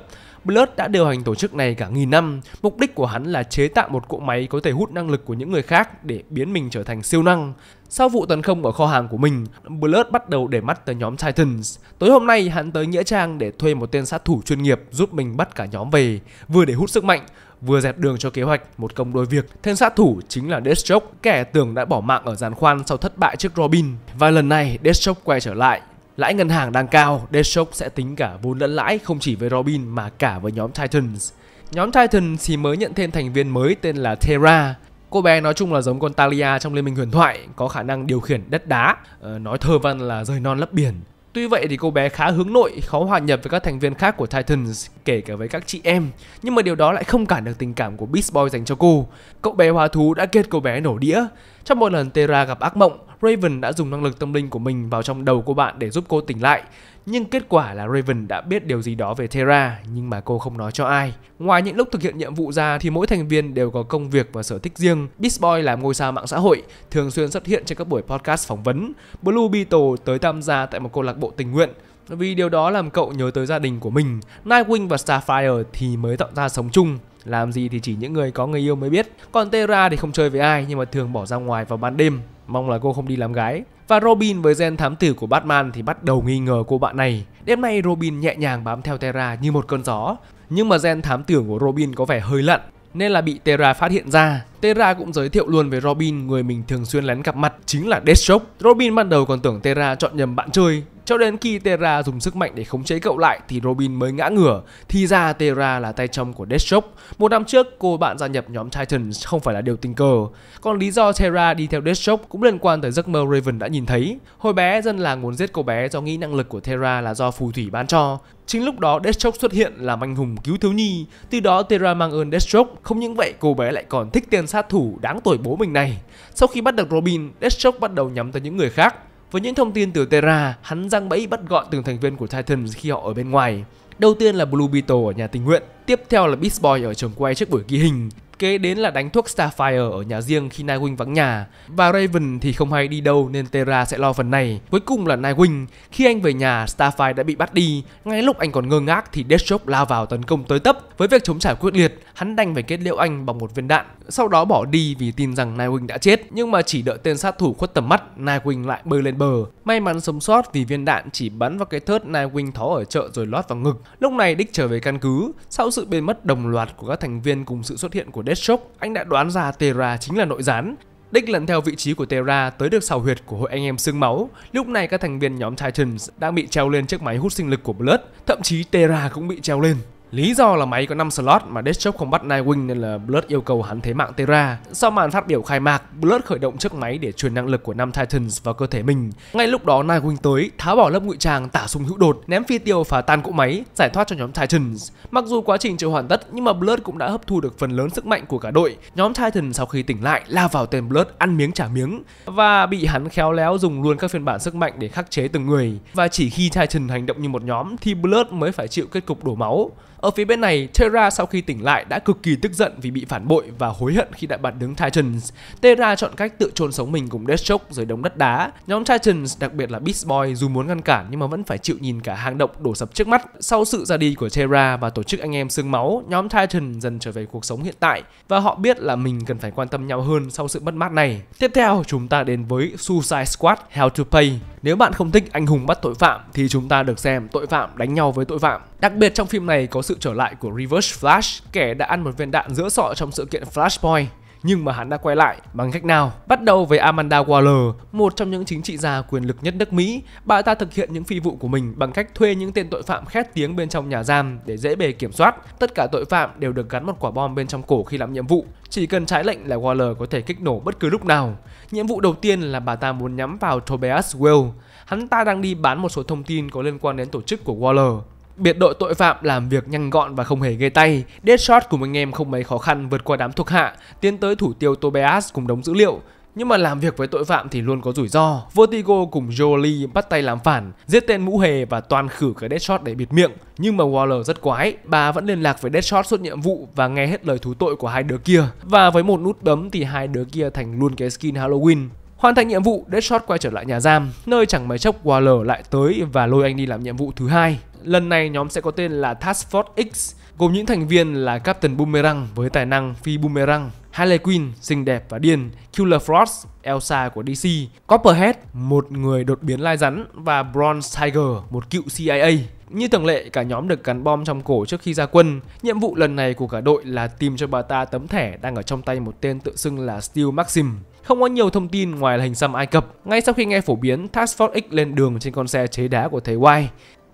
Blood đã điều hành tổ chức này cả nghìn năm. Mục đích của hắn là chế tạo một cỗ máy có thể hút năng lực của những người khác để biến mình trở thành siêu năng. Sau vụ tấn công ở kho hàng của mình, Blood bắt đầu để mắt tới nhóm Titans. Tối hôm nay hắn tới Nghĩa Trang để thuê một tên sát thủ chuyên nghiệp giúp mình bắt cả nhóm về, vừa để hút sức mạnh, vừa dẹp đường cho kế hoạch một công đôi việc. Tên sát thủ chính là Deathstroke, kẻ tưởng đã bỏ mạng ở giàn khoan sau thất bại trước Robin. Và lần này Deathstroke quay trở lại Lãi ngân hàng đang cao, Deathstroke sẽ tính cả vốn lẫn lãi không chỉ với Robin mà cả với nhóm Titans. Nhóm Titans thì mới nhận thêm thành viên mới tên là Terra. Cô bé nói chung là giống con Talia trong Liên minh huyền thoại, có khả năng điều khiển đất đá, ờ, nói thơ văn là rời non lấp biển. Tuy vậy thì cô bé khá hướng nội, khó hòa nhập với các thành viên khác của Titans, kể cả với các chị em, nhưng mà điều đó lại không cản được tình cảm của Beast Boy dành cho cô. Cậu bé hóa thú đã kết cô bé nổ đĩa. Trong một lần Terra gặp ác mộng, Raven đã dùng năng lực tâm linh của mình vào trong đầu cô bạn để giúp cô tỉnh lại. Nhưng kết quả là Raven đã biết điều gì đó về Terra nhưng mà cô không nói cho ai. Ngoài những lúc thực hiện nhiệm vụ ra thì mỗi thành viên đều có công việc và sở thích riêng. Beast Boy làm ngôi sao mạng xã hội, thường xuyên xuất hiện trên các buổi podcast phỏng vấn. Blue Beetle tới tham gia tại một câu lạc bộ tình nguyện vì điều đó làm cậu nhớ tới gia đình của mình. Nightwing và Starfire thì mới tạo ra sống chung. Làm gì thì chỉ những người có người yêu mới biết. Còn Terra thì không chơi với ai nhưng mà thường bỏ ra ngoài vào ban đêm mong là cô không đi làm gái. Và Robin với gen thám tử của Batman thì bắt đầu nghi ngờ cô bạn này. Đêm nay Robin nhẹ nhàng bám theo Terra như một cơn gió, nhưng mà gen thám tử của Robin có vẻ hơi lận nên là bị Terra phát hiện ra. Terra cũng giới thiệu luôn về Robin, người mình thường xuyên lén gặp mặt chính là Deathstroke. Robin ban đầu còn tưởng Terra chọn nhầm bạn chơi cho đến khi Terra dùng sức mạnh để khống chế cậu lại thì Robin mới ngã ngửa. Thì ra Terra là tay trong của Deathstroke. Một năm trước cô bạn gia nhập nhóm Titans không phải là điều tình cờ. Còn lý do Terra đi theo Deathstroke cũng liên quan tới giấc mơ Raven đã nhìn thấy. Hồi bé dân làng muốn giết cô bé do nghĩ năng lực của Terra là do phù thủy ban cho. Chính lúc đó Deathstroke xuất hiện làm anh hùng cứu thiếu nhi, từ đó Terra mang ơn Deathstroke. Không những vậy, cô bé lại còn thích tên sát thủ đáng tuổi bố mình này. Sau khi bắt được Robin, Deathstroke bắt đầu nhắm tới những người khác. Với những thông tin từ Terra, hắn răng bẫy bắt gọn từng thành viên của Titan khi họ ở bên ngoài. Đầu tiên là Blue Beetle ở nhà tình nguyện, tiếp theo là Beast Boy ở trường quay trước buổi ghi hình, Kế đến là đánh thuốc Starfire ở nhà riêng khi Nightwing vắng nhà. Và Raven thì không hay đi đâu nên Terra sẽ lo phần này. Cuối cùng là Nightwing, khi anh về nhà Starfire đã bị bắt đi. Ngay lúc anh còn ngơ ngác thì Deathstroke lao vào tấn công tới tấp. Với việc chống trả quyết liệt, hắn đành phải kết liễu anh bằng một viên đạn. Sau đó bỏ đi vì tin rằng Nightwing đã chết, nhưng mà chỉ đợi tên sát thủ khuất tầm mắt, Nightwing lại bơi lên bờ. May mắn sống sót vì viên đạn chỉ bắn vào cái thớt Nightwing thó ở chợ rồi lót vào ngực. Lúc này Dick trở về căn cứ, sau sự biến mất đồng loạt của các thành viên cùng sự xuất hiện của Deathstroke, anh đã đoán ra Terra chính là nội gián. Dick lần theo vị trí của Terra tới được sào huyệt của hội anh em xương máu. Lúc này các thành viên nhóm Titans đang bị treo lên chiếc máy hút sinh lực của Blood, thậm chí Terra cũng bị treo lên. Lý do là máy có 5 slot mà Deathstroke không bắt Nightwing nên là Blood yêu cầu hắn thế mạng Terra. Sau màn phát biểu khai mạc, Blood khởi động chiếc máy để truyền năng lực của năm Titans vào cơ thể mình. Ngay lúc đó Nightwing tới, tháo bỏ lớp ngụy trang, tả súng hữu đột, ném phi tiêu phá tan cỗ máy, giải thoát cho nhóm Titans. Mặc dù quá trình chưa hoàn tất nhưng mà Blood cũng đã hấp thu được phần lớn sức mạnh của cả đội. Nhóm Titans sau khi tỉnh lại lao vào tên Blood ăn miếng trả miếng và bị hắn khéo léo dùng luôn các phiên bản sức mạnh để khắc chế từng người. Và chỉ khi Titan hành động như một nhóm thì Blood mới phải chịu kết cục đổ máu. Ở phía bên này, Terra sau khi tỉnh lại đã cực kỳ tức giận vì bị phản bội và hối hận khi đã bắn đứng Titans. Terra chọn cách tự chôn sống mình cùng Deathstroke dưới đống đất đá. Nhóm Titans, đặc biệt là Beast Boy dù muốn ngăn cản nhưng mà vẫn phải chịu nhìn cả hang động đổ sập trước mắt. Sau sự ra đi của Terra và tổ chức anh em xương máu, nhóm Titan dần trở về cuộc sống hiện tại và họ biết là mình cần phải quan tâm nhau hơn sau sự mất mát này. Tiếp theo, chúng ta đến với Suicide Squad Hell to Pay. Nếu bạn không thích anh hùng bắt tội phạm thì chúng ta được xem tội phạm đánh nhau với tội phạm. Đặc biệt trong phim này có sự trở lại của Reverse Flash, kẻ đã ăn một viên đạn giữa sọ trong sự kiện Flashpoint nhưng mà hắn đã quay lại bằng cách nào? Bắt đầu với Amanda Waller, một trong những chính trị gia quyền lực nhất nước Mỹ. Bà ta thực hiện những phi vụ của mình bằng cách thuê những tên tội phạm khét tiếng bên trong nhà giam để dễ bề kiểm soát. Tất cả tội phạm đều được gắn một quả bom bên trong cổ khi làm nhiệm vụ. Chỉ cần trái lệnh là Waller có thể kích nổ bất cứ lúc nào. Nhiệm vụ đầu tiên là bà ta muốn nhắm vào Tobias Will. Hắn ta đang đi bán một số thông tin có liên quan đến tổ chức của Waller biệt đội tội phạm làm việc nhanh gọn và không hề gây tay. Deadshot cùng anh em không mấy khó khăn vượt qua đám thuộc hạ, tiến tới thủ tiêu Tobias cùng đống dữ liệu. Nhưng mà làm việc với tội phạm thì luôn có rủi ro. Vertigo cùng Jolie bắt tay làm phản, giết tên mũ hề và toàn khử cái Deadshot để bịt miệng. Nhưng mà Waller rất quái, bà vẫn liên lạc với Deadshot suốt nhiệm vụ và nghe hết lời thú tội của hai đứa kia. Và với một nút bấm thì hai đứa kia thành luôn cái skin Halloween. Hoàn thành nhiệm vụ, Deadshot quay trở lại nhà giam, nơi chẳng mấy chốc Waller lại tới và lôi anh đi làm nhiệm vụ thứ hai. Lần này nhóm sẽ có tên là Task Force X gồm những thành viên là Captain Boomerang với tài năng phi Boomerang, Harley Quinn xinh đẹp và điên, Killer Frost, Elsa của DC, Copperhead, một người đột biến lai rắn và Bronze Tiger, một cựu CIA. Như thường lệ, cả nhóm được gắn bom trong cổ trước khi ra quân. Nhiệm vụ lần này của cả đội là tìm cho bà ta tấm thẻ đang ở trong tay một tên tự xưng là Steel Maxim. Không có nhiều thông tin ngoài là hình xăm Ai Cập. Ngay sau khi nghe phổ biến, Task Force X lên đường trên con xe chế đá của thầy White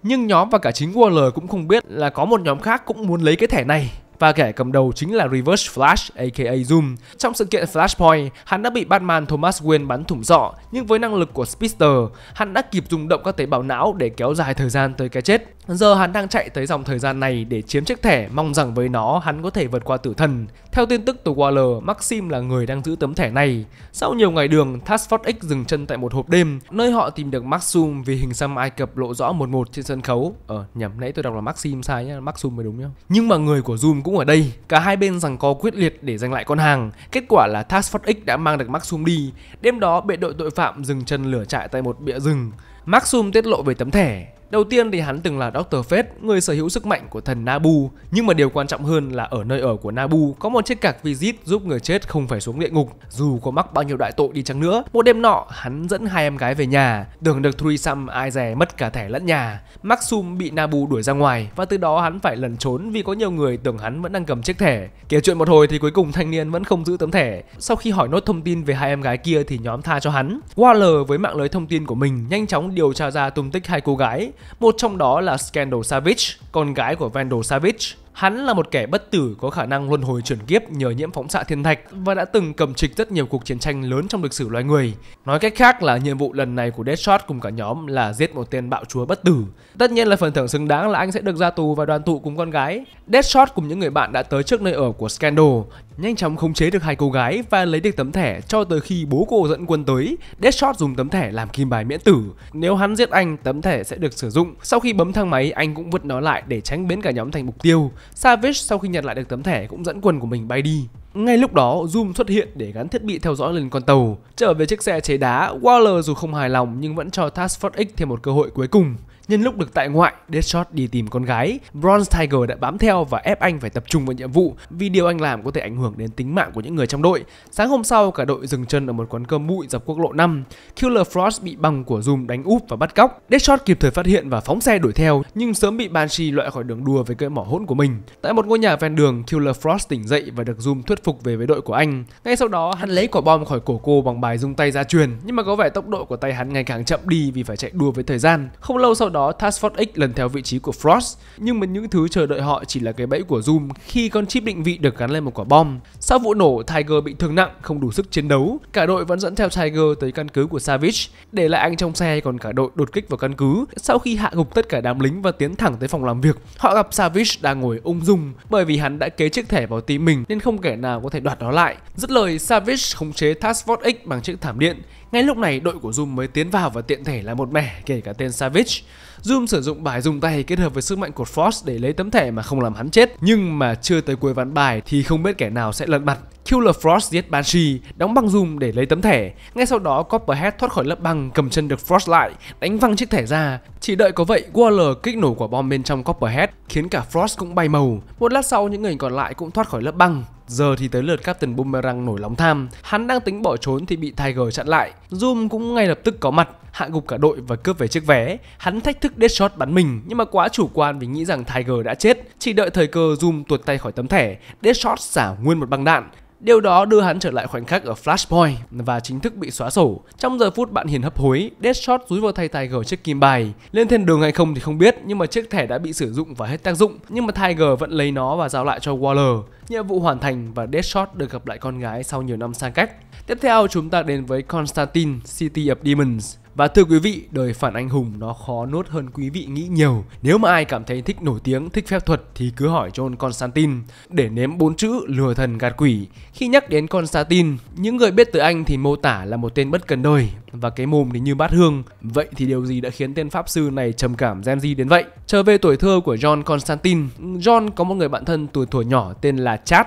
nhưng nhóm và cả chính URL cũng không biết là có một nhóm khác cũng muốn lấy cái thẻ này và kẻ cầm đầu chính là Reverse Flash aka Zoom. Trong sự kiện Flashpoint, hắn đã bị Batman Thomas Wayne bắn thủng sọ, nhưng với năng lực của Speedster, hắn đã kịp dùng động các tế bào não để kéo dài thời gian tới cái chết. Giờ hắn đang chạy tới dòng thời gian này để chiếm chiếc thẻ, mong rằng với nó hắn có thể vượt qua tử thần. Theo tin tức từ Waller, Maxim là người đang giữ tấm thẻ này. Sau nhiều ngày đường, Task Force X dừng chân tại một hộp đêm, nơi họ tìm được Maxim vì hình xăm Ai Cập lộ rõ một một trên sân khấu. Ờ, nhầm, nãy tôi đọc là Maxim sai nhá, Maxim mới đúng nhá. Nhưng mà người của Zoom cũng ở đây, cả hai bên rằng có quyết liệt để giành lại con hàng. Kết quả là Task Force X đã mang được Maxum đi. Đêm đó, bệ đội tội phạm dừng chân lửa trại tại một bịa rừng. Maxum tiết lộ về tấm thẻ, Đầu tiên thì hắn từng là Dr. Fate, người sở hữu sức mạnh của thần Nabu, nhưng mà điều quan trọng hơn là ở nơi ở của Nabu có một chiếc cạc visit giúp người chết không phải xuống địa ngục, dù có mắc bao nhiêu đại tội đi chăng nữa. Một đêm nọ, hắn dẫn hai em gái về nhà, tưởng được Threesome ai dè mất cả thẻ lẫn nhà. Maxum bị Nabu đuổi ra ngoài và từ đó hắn phải lẩn trốn vì có nhiều người tưởng hắn vẫn đang cầm chiếc thẻ. Kể chuyện một hồi thì cuối cùng thanh niên vẫn không giữ tấm thẻ. Sau khi hỏi nốt thông tin về hai em gái kia thì nhóm tha cho hắn. Waller với mạng lưới thông tin của mình nhanh chóng điều tra ra tung tích hai cô gái một trong đó là Scandal Savage, con gái của Vandal Savage. Hắn là một kẻ bất tử có khả năng luân hồi chuyển kiếp nhờ nhiễm phóng xạ thiên thạch và đã từng cầm trịch rất nhiều cuộc chiến tranh lớn trong lịch sử loài người. Nói cách khác là nhiệm vụ lần này của Deadshot cùng cả nhóm là giết một tên bạo chúa bất tử. Tất nhiên là phần thưởng xứng đáng là anh sẽ được ra tù và đoàn tụ cùng con gái. Deadshot cùng những người bạn đã tới trước nơi ở của Scandal, nhanh chóng khống chế được hai cô gái và lấy được tấm thẻ cho tới khi bố cô dẫn quân tới. Deadshot dùng tấm thẻ làm kim bài miễn tử. Nếu hắn giết anh, tấm thẻ sẽ được sử dụng. Sau khi bấm thang máy, anh cũng vứt nó lại để tránh biến cả nhóm thành mục tiêu. Savage sau khi nhặt lại được tấm thẻ cũng dẫn quân của mình bay đi. Ngay lúc đó, Zoom xuất hiện để gắn thiết bị theo dõi lên con tàu. Trở về chiếc xe chế đá, Waller dù không hài lòng nhưng vẫn cho Task Force X thêm một cơ hội cuối cùng. Nhân lúc được tại ngoại, Deadshot đi tìm con gái, Bronze Tiger đã bám theo và ép anh phải tập trung vào nhiệm vụ vì điều anh làm có thể ảnh hưởng đến tính mạng của những người trong đội. Sáng hôm sau, cả đội dừng chân ở một quán cơm bụi dọc quốc lộ 5. Killer Frost bị băng của Zoom đánh úp và bắt cóc. Deadshot kịp thời phát hiện và phóng xe đuổi theo, nhưng sớm bị Banshee loại khỏi đường đua với cỡ mỏ hỗn của mình. Tại một ngôi nhà ven đường, Killer Frost tỉnh dậy và được Zoom thuyết phục về với đội của anh. Ngay sau đó, hắn lấy quả bom khỏi cổ cô bằng bài dùng tay ra truyền, nhưng mà có vẻ tốc độ của tay hắn ngày càng chậm đi vì phải chạy đua với thời gian. Không lâu sau đó Task Force X lần theo vị trí của Frost. Nhưng mà những thứ chờ đợi họ chỉ là cái bẫy của Zoom khi con chip định vị được gắn lên một quả bom. Sau vụ nổ, Tiger bị thương nặng, không đủ sức chiến đấu. Cả đội vẫn dẫn theo Tiger tới căn cứ của Savage, để lại anh trong xe còn cả đội đột kích vào căn cứ. Sau khi hạ gục tất cả đám lính và tiến thẳng tới phòng làm việc, họ gặp Savage đang ngồi ung dung bởi vì hắn đã kế chiếc thẻ vào tí mình nên không kẻ nào có thể đoạt nó lại. Dứt lời, Savage khống chế Task Force X bằng chiếc thảm điện ngay lúc này đội của Zoom mới tiến vào và tiện thể là một mẻ kể cả tên Savage. Zoom sử dụng bài dùng tay kết hợp với sức mạnh của Frost để lấy tấm thẻ mà không làm hắn chết. Nhưng mà chưa tới cuối ván bài thì không biết kẻ nào sẽ lật mặt. Killer Frost giết Banshee, đóng băng Zoom để lấy tấm thẻ. Ngay sau đó Copperhead thoát khỏi lớp băng cầm chân được Frost lại, đánh văng chiếc thẻ ra. Chỉ đợi có vậy, Waller kích nổ quả bom bên trong Copperhead, khiến cả Frost cũng bay màu. Một lát sau những người còn lại cũng thoát khỏi lớp băng. Giờ thì tới lượt Captain Boomerang nổi lòng tham, hắn đang tính bỏ trốn thì bị Tiger chặn lại. Zoom cũng ngay lập tức có mặt, hạ gục cả đội và cướp về chiếc vé. Hắn thách thức Deadshot bắn mình nhưng mà quá chủ quan vì nghĩ rằng Tiger đã chết. Chỉ đợi thời cơ Zoom tuột tay khỏi tấm thẻ, Deadshot xả nguyên một băng đạn. Điều đó đưa hắn trở lại khoảnh khắc ở Flashpoint và chính thức bị xóa sổ. Trong giờ phút bạn hiền hấp hối, Deadshot rúi vào tay Tiger chiếc kim bài. Lên thiên đường hay không thì không biết, nhưng mà chiếc thẻ đã bị sử dụng và hết tác dụng. Nhưng mà Tiger vẫn lấy nó và giao lại cho Waller. Nhiệm vụ hoàn thành và Deadshot được gặp lại con gái sau nhiều năm xa cách. Tiếp theo chúng ta đến với Constantine, City of Demons. Và thưa quý vị, đời phản anh hùng nó khó nuốt hơn quý vị nghĩ nhiều. Nếu mà ai cảm thấy thích nổi tiếng, thích phép thuật thì cứ hỏi John Constantine để nếm bốn chữ lừa thần gạt quỷ. Khi nhắc đến Constantine, những người biết từ anh thì mô tả là một tên bất cần đời và cái mồm thì như bát hương. Vậy thì điều gì đã khiến tên pháp sư này trầm cảm Gen Z đến vậy? Trở về tuổi thơ của John Constantine, John có một người bạn thân tuổi thuở nhỏ tên là Chad,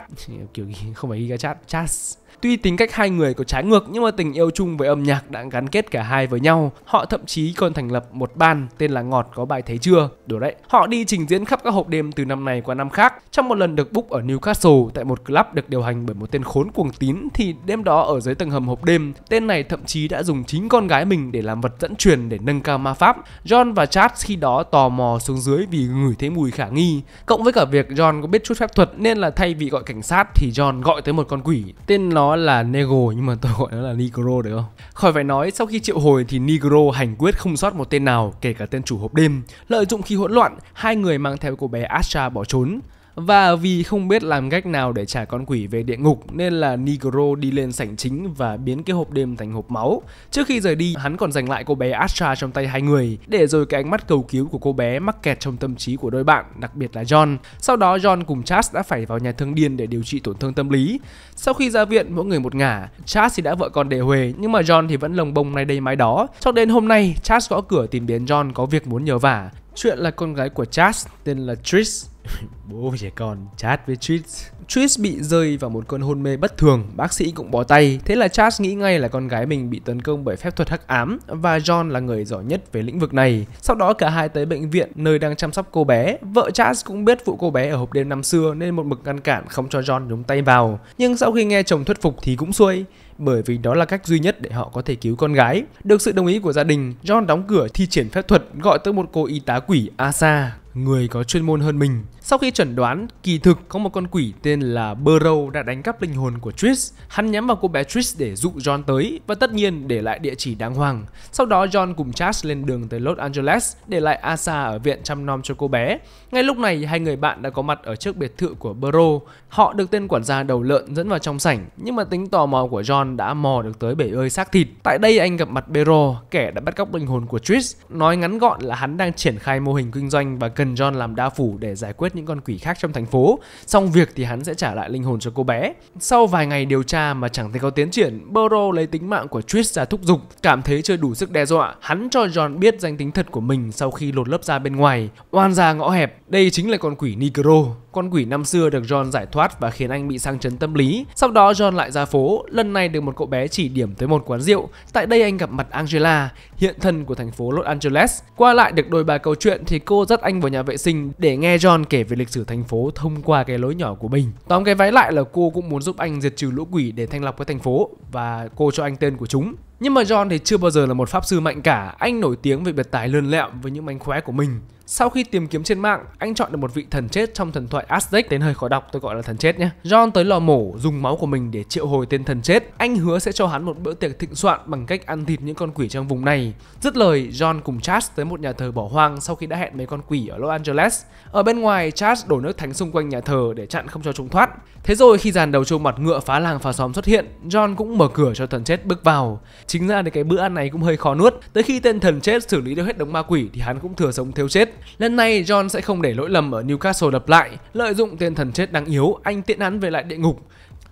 kiểu không phải ghi Giga Chad, Chas Tuy tính cách hai người có trái ngược nhưng mà tình yêu chung với âm nhạc đã gắn kết cả hai với nhau. Họ thậm chí còn thành lập một ban tên là Ngọt có bài thấy chưa. Đủ đấy. Họ đi trình diễn khắp các hộp đêm từ năm này qua năm khác. Trong một lần được book ở Newcastle tại một club được điều hành bởi một tên khốn cuồng tín thì đêm đó ở dưới tầng hầm hộp đêm, tên này thậm chí đã dùng chính con gái mình để làm vật dẫn truyền để nâng cao ma pháp. John và Charles khi đó tò mò xuống dưới vì ngửi thấy mùi khả nghi. Cộng với cả việc John có biết chút phép thuật nên là thay vì gọi cảnh sát thì John gọi tới một con quỷ tên nó là Negro nhưng mà tôi gọi nó là Negro được không? Khỏi phải nói, sau khi triệu hồi thì Negro hành quyết không sót một tên nào, kể cả tên chủ hộp đêm. Lợi dụng khi hỗn loạn, hai người mang theo cô bé Asha bỏ trốn. Và vì không biết làm cách nào để trả con quỷ về địa ngục nên là Negro đi lên sảnh chính và biến cái hộp đêm thành hộp máu. Trước khi rời đi, hắn còn giành lại cô bé Astra trong tay hai người, để rồi cái ánh mắt cầu cứu của cô bé mắc kẹt trong tâm trí của đôi bạn, đặc biệt là John. Sau đó John cùng Chas đã phải vào nhà thương điên để điều trị tổn thương tâm lý. Sau khi ra viện, mỗi người một ngả, Chas thì đã vợ con để huề, nhưng mà John thì vẫn lồng bông nay đây mái đó. Cho đến hôm nay, Chas gõ cửa tìm đến John có việc muốn nhờ vả. Chuyện là con gái của Chas tên là Tris Bố trẻ con chat với Trish Trish bị rơi vào một cơn hôn mê bất thường Bác sĩ cũng bỏ tay Thế là Charles nghĩ ngay là con gái mình bị tấn công bởi phép thuật hắc ám Và John là người giỏi nhất về lĩnh vực này Sau đó cả hai tới bệnh viện nơi đang chăm sóc cô bé Vợ Charles cũng biết vụ cô bé ở hộp đêm năm xưa Nên một mực ngăn cản không cho John nhúng tay vào Nhưng sau khi nghe chồng thuyết phục thì cũng xuôi bởi vì đó là cách duy nhất để họ có thể cứu con gái. Được sự đồng ý của gia đình, John đóng cửa thi triển phép thuật gọi tới một cô y tá quỷ Asa, người có chuyên môn hơn mình. Sau khi chẩn đoán, kỳ thực có một con quỷ tên là Burrow đã đánh cắp linh hồn của Triss. Hắn nhắm vào cô bé Triss để dụ John tới và tất nhiên để lại địa chỉ đáng hoàng. Sau đó John cùng Chas lên đường tới Los Angeles để lại Asa ở viện chăm nom cho cô bé. Ngay lúc này hai người bạn đã có mặt ở trước biệt thự của Burrow. Họ được tên quản gia đầu lợn dẫn vào trong sảnh nhưng mà tính tò mò của John đã mò được tới bể ơi xác thịt. Tại đây anh gặp mặt Burrow, kẻ đã bắt cóc linh hồn của Triss. Nói ngắn gọn là hắn đang triển khai mô hình kinh doanh và cần John làm đa phủ để giải quyết những con quỷ khác trong thành phố. Xong việc thì hắn sẽ trả lại linh hồn cho cô bé. Sau vài ngày điều tra mà chẳng thấy có tiến triển, Burrow lấy tính mạng của Trish ra thúc giục. Cảm thấy chưa đủ sức đe dọa, hắn cho John biết danh tính thật của mình sau khi lột lớp ra bên ngoài. Oan ra ngõ hẹp, đây chính là con quỷ Negro con quỷ năm xưa được John giải thoát và khiến anh bị sang chấn tâm lý. Sau đó John lại ra phố, lần này được một cậu bé chỉ điểm tới một quán rượu. Tại đây anh gặp mặt Angela, hiện thân của thành phố Los Angeles. Qua lại được đôi ba câu chuyện thì cô dắt anh vào nhà vệ sinh để nghe John kể về lịch sử thành phố thông qua cái lối nhỏ của mình. Tóm cái váy lại là cô cũng muốn giúp anh diệt trừ lũ quỷ để thanh lọc cái thành phố và cô cho anh tên của chúng. Nhưng mà John thì chưa bao giờ là một pháp sư mạnh cả, anh nổi tiếng về biệt tài lươn lẹo với những mánh khóe của mình. Sau khi tìm kiếm trên mạng, anh chọn được một vị thần chết trong thần thoại Aztec, tên hơi khó đọc tôi gọi là thần chết nhé. John tới lò mổ dùng máu của mình để triệu hồi tên thần chết. Anh hứa sẽ cho hắn một bữa tiệc thịnh soạn bằng cách ăn thịt những con quỷ trong vùng này. Dứt lời, John cùng Charles tới một nhà thờ bỏ hoang sau khi đã hẹn mấy con quỷ ở Los Angeles. Ở bên ngoài, Charles đổ nước thánh xung quanh nhà thờ để chặn không cho chúng thoát. Thế rồi khi dàn đầu trâu mặt ngựa phá làng phá xóm xuất hiện, John cũng mở cửa cho thần chết bước vào. Chính ra thì cái bữa ăn này cũng hơi khó nuốt. Tới khi tên thần chết xử lý được hết đống ma quỷ thì hắn cũng thừa sống thiếu chết. Lần này John sẽ không để lỗi lầm ở Newcastle lặp lại, lợi dụng tên thần chết đang yếu, anh tiện án về lại địa ngục.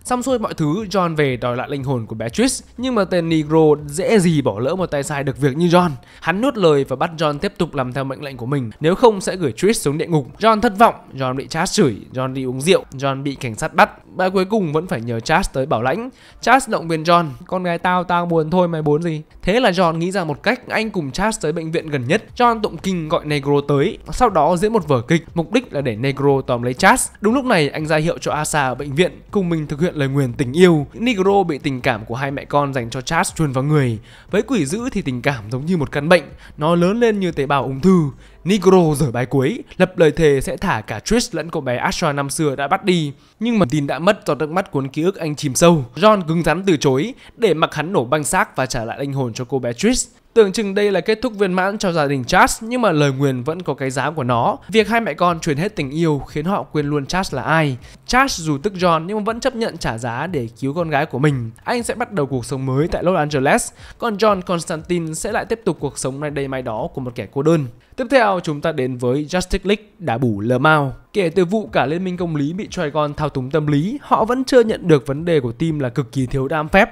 Xong xuôi mọi thứ, John về đòi lại linh hồn của Beatrice, nhưng mà tên Negro dễ gì bỏ lỡ một tay sai được việc như John. Hắn nuốt lời và bắt John tiếp tục làm theo mệnh lệnh của mình, nếu không sẽ gửi Trish xuống địa ngục. John thất vọng, John bị Charles chửi, John đi uống rượu, John bị cảnh sát bắt. Và cuối cùng vẫn phải nhờ Charles tới bảo lãnh. Charles động viên John, con gái tao tao buồn thôi mày muốn gì. Thế là John nghĩ ra một cách, anh cùng Charles tới bệnh viện gần nhất. John tụng kinh gọi Negro tới, sau đó diễn một vở kịch, mục đích là để Negro tóm lấy Charles. Đúng lúc này anh ra hiệu cho Asa ở bệnh viện cùng mình thực hiện lời nguyền tình yêu. Negro bị tình cảm của hai mẹ con dành cho Charles truyền vào người. Với quỷ dữ thì tình cảm giống như một căn bệnh, nó lớn lên như tế bào ung thư. Negro rời bài cuối, lập lời thề sẽ thả cả Trish lẫn cô bé Asha năm xưa đã bắt đi. Nhưng mà tin đã mất do nước mắt cuốn ký ức anh chìm sâu. John cứng rắn từ chối để mặc hắn nổ băng xác và trả lại linh hồn cho cô bé Trish. Tưởng chừng đây là kết thúc viên mãn cho gia đình Charles nhưng mà lời nguyền vẫn có cái giá của nó. Việc hai mẹ con truyền hết tình yêu khiến họ quên luôn Charles là ai. Charles dù tức John nhưng vẫn chấp nhận trả giá để cứu con gái của mình. Anh sẽ bắt đầu cuộc sống mới tại Los Angeles, còn John Constantine sẽ lại tiếp tục cuộc sống nay đây mai đó của một kẻ cô đơn. Tiếp theo chúng ta đến với Justice League đã bù lờ mau. Kể từ vụ cả Liên minh công lý bị Trigon thao túng tâm lý, họ vẫn chưa nhận được vấn đề của team là cực kỳ thiếu đam phép.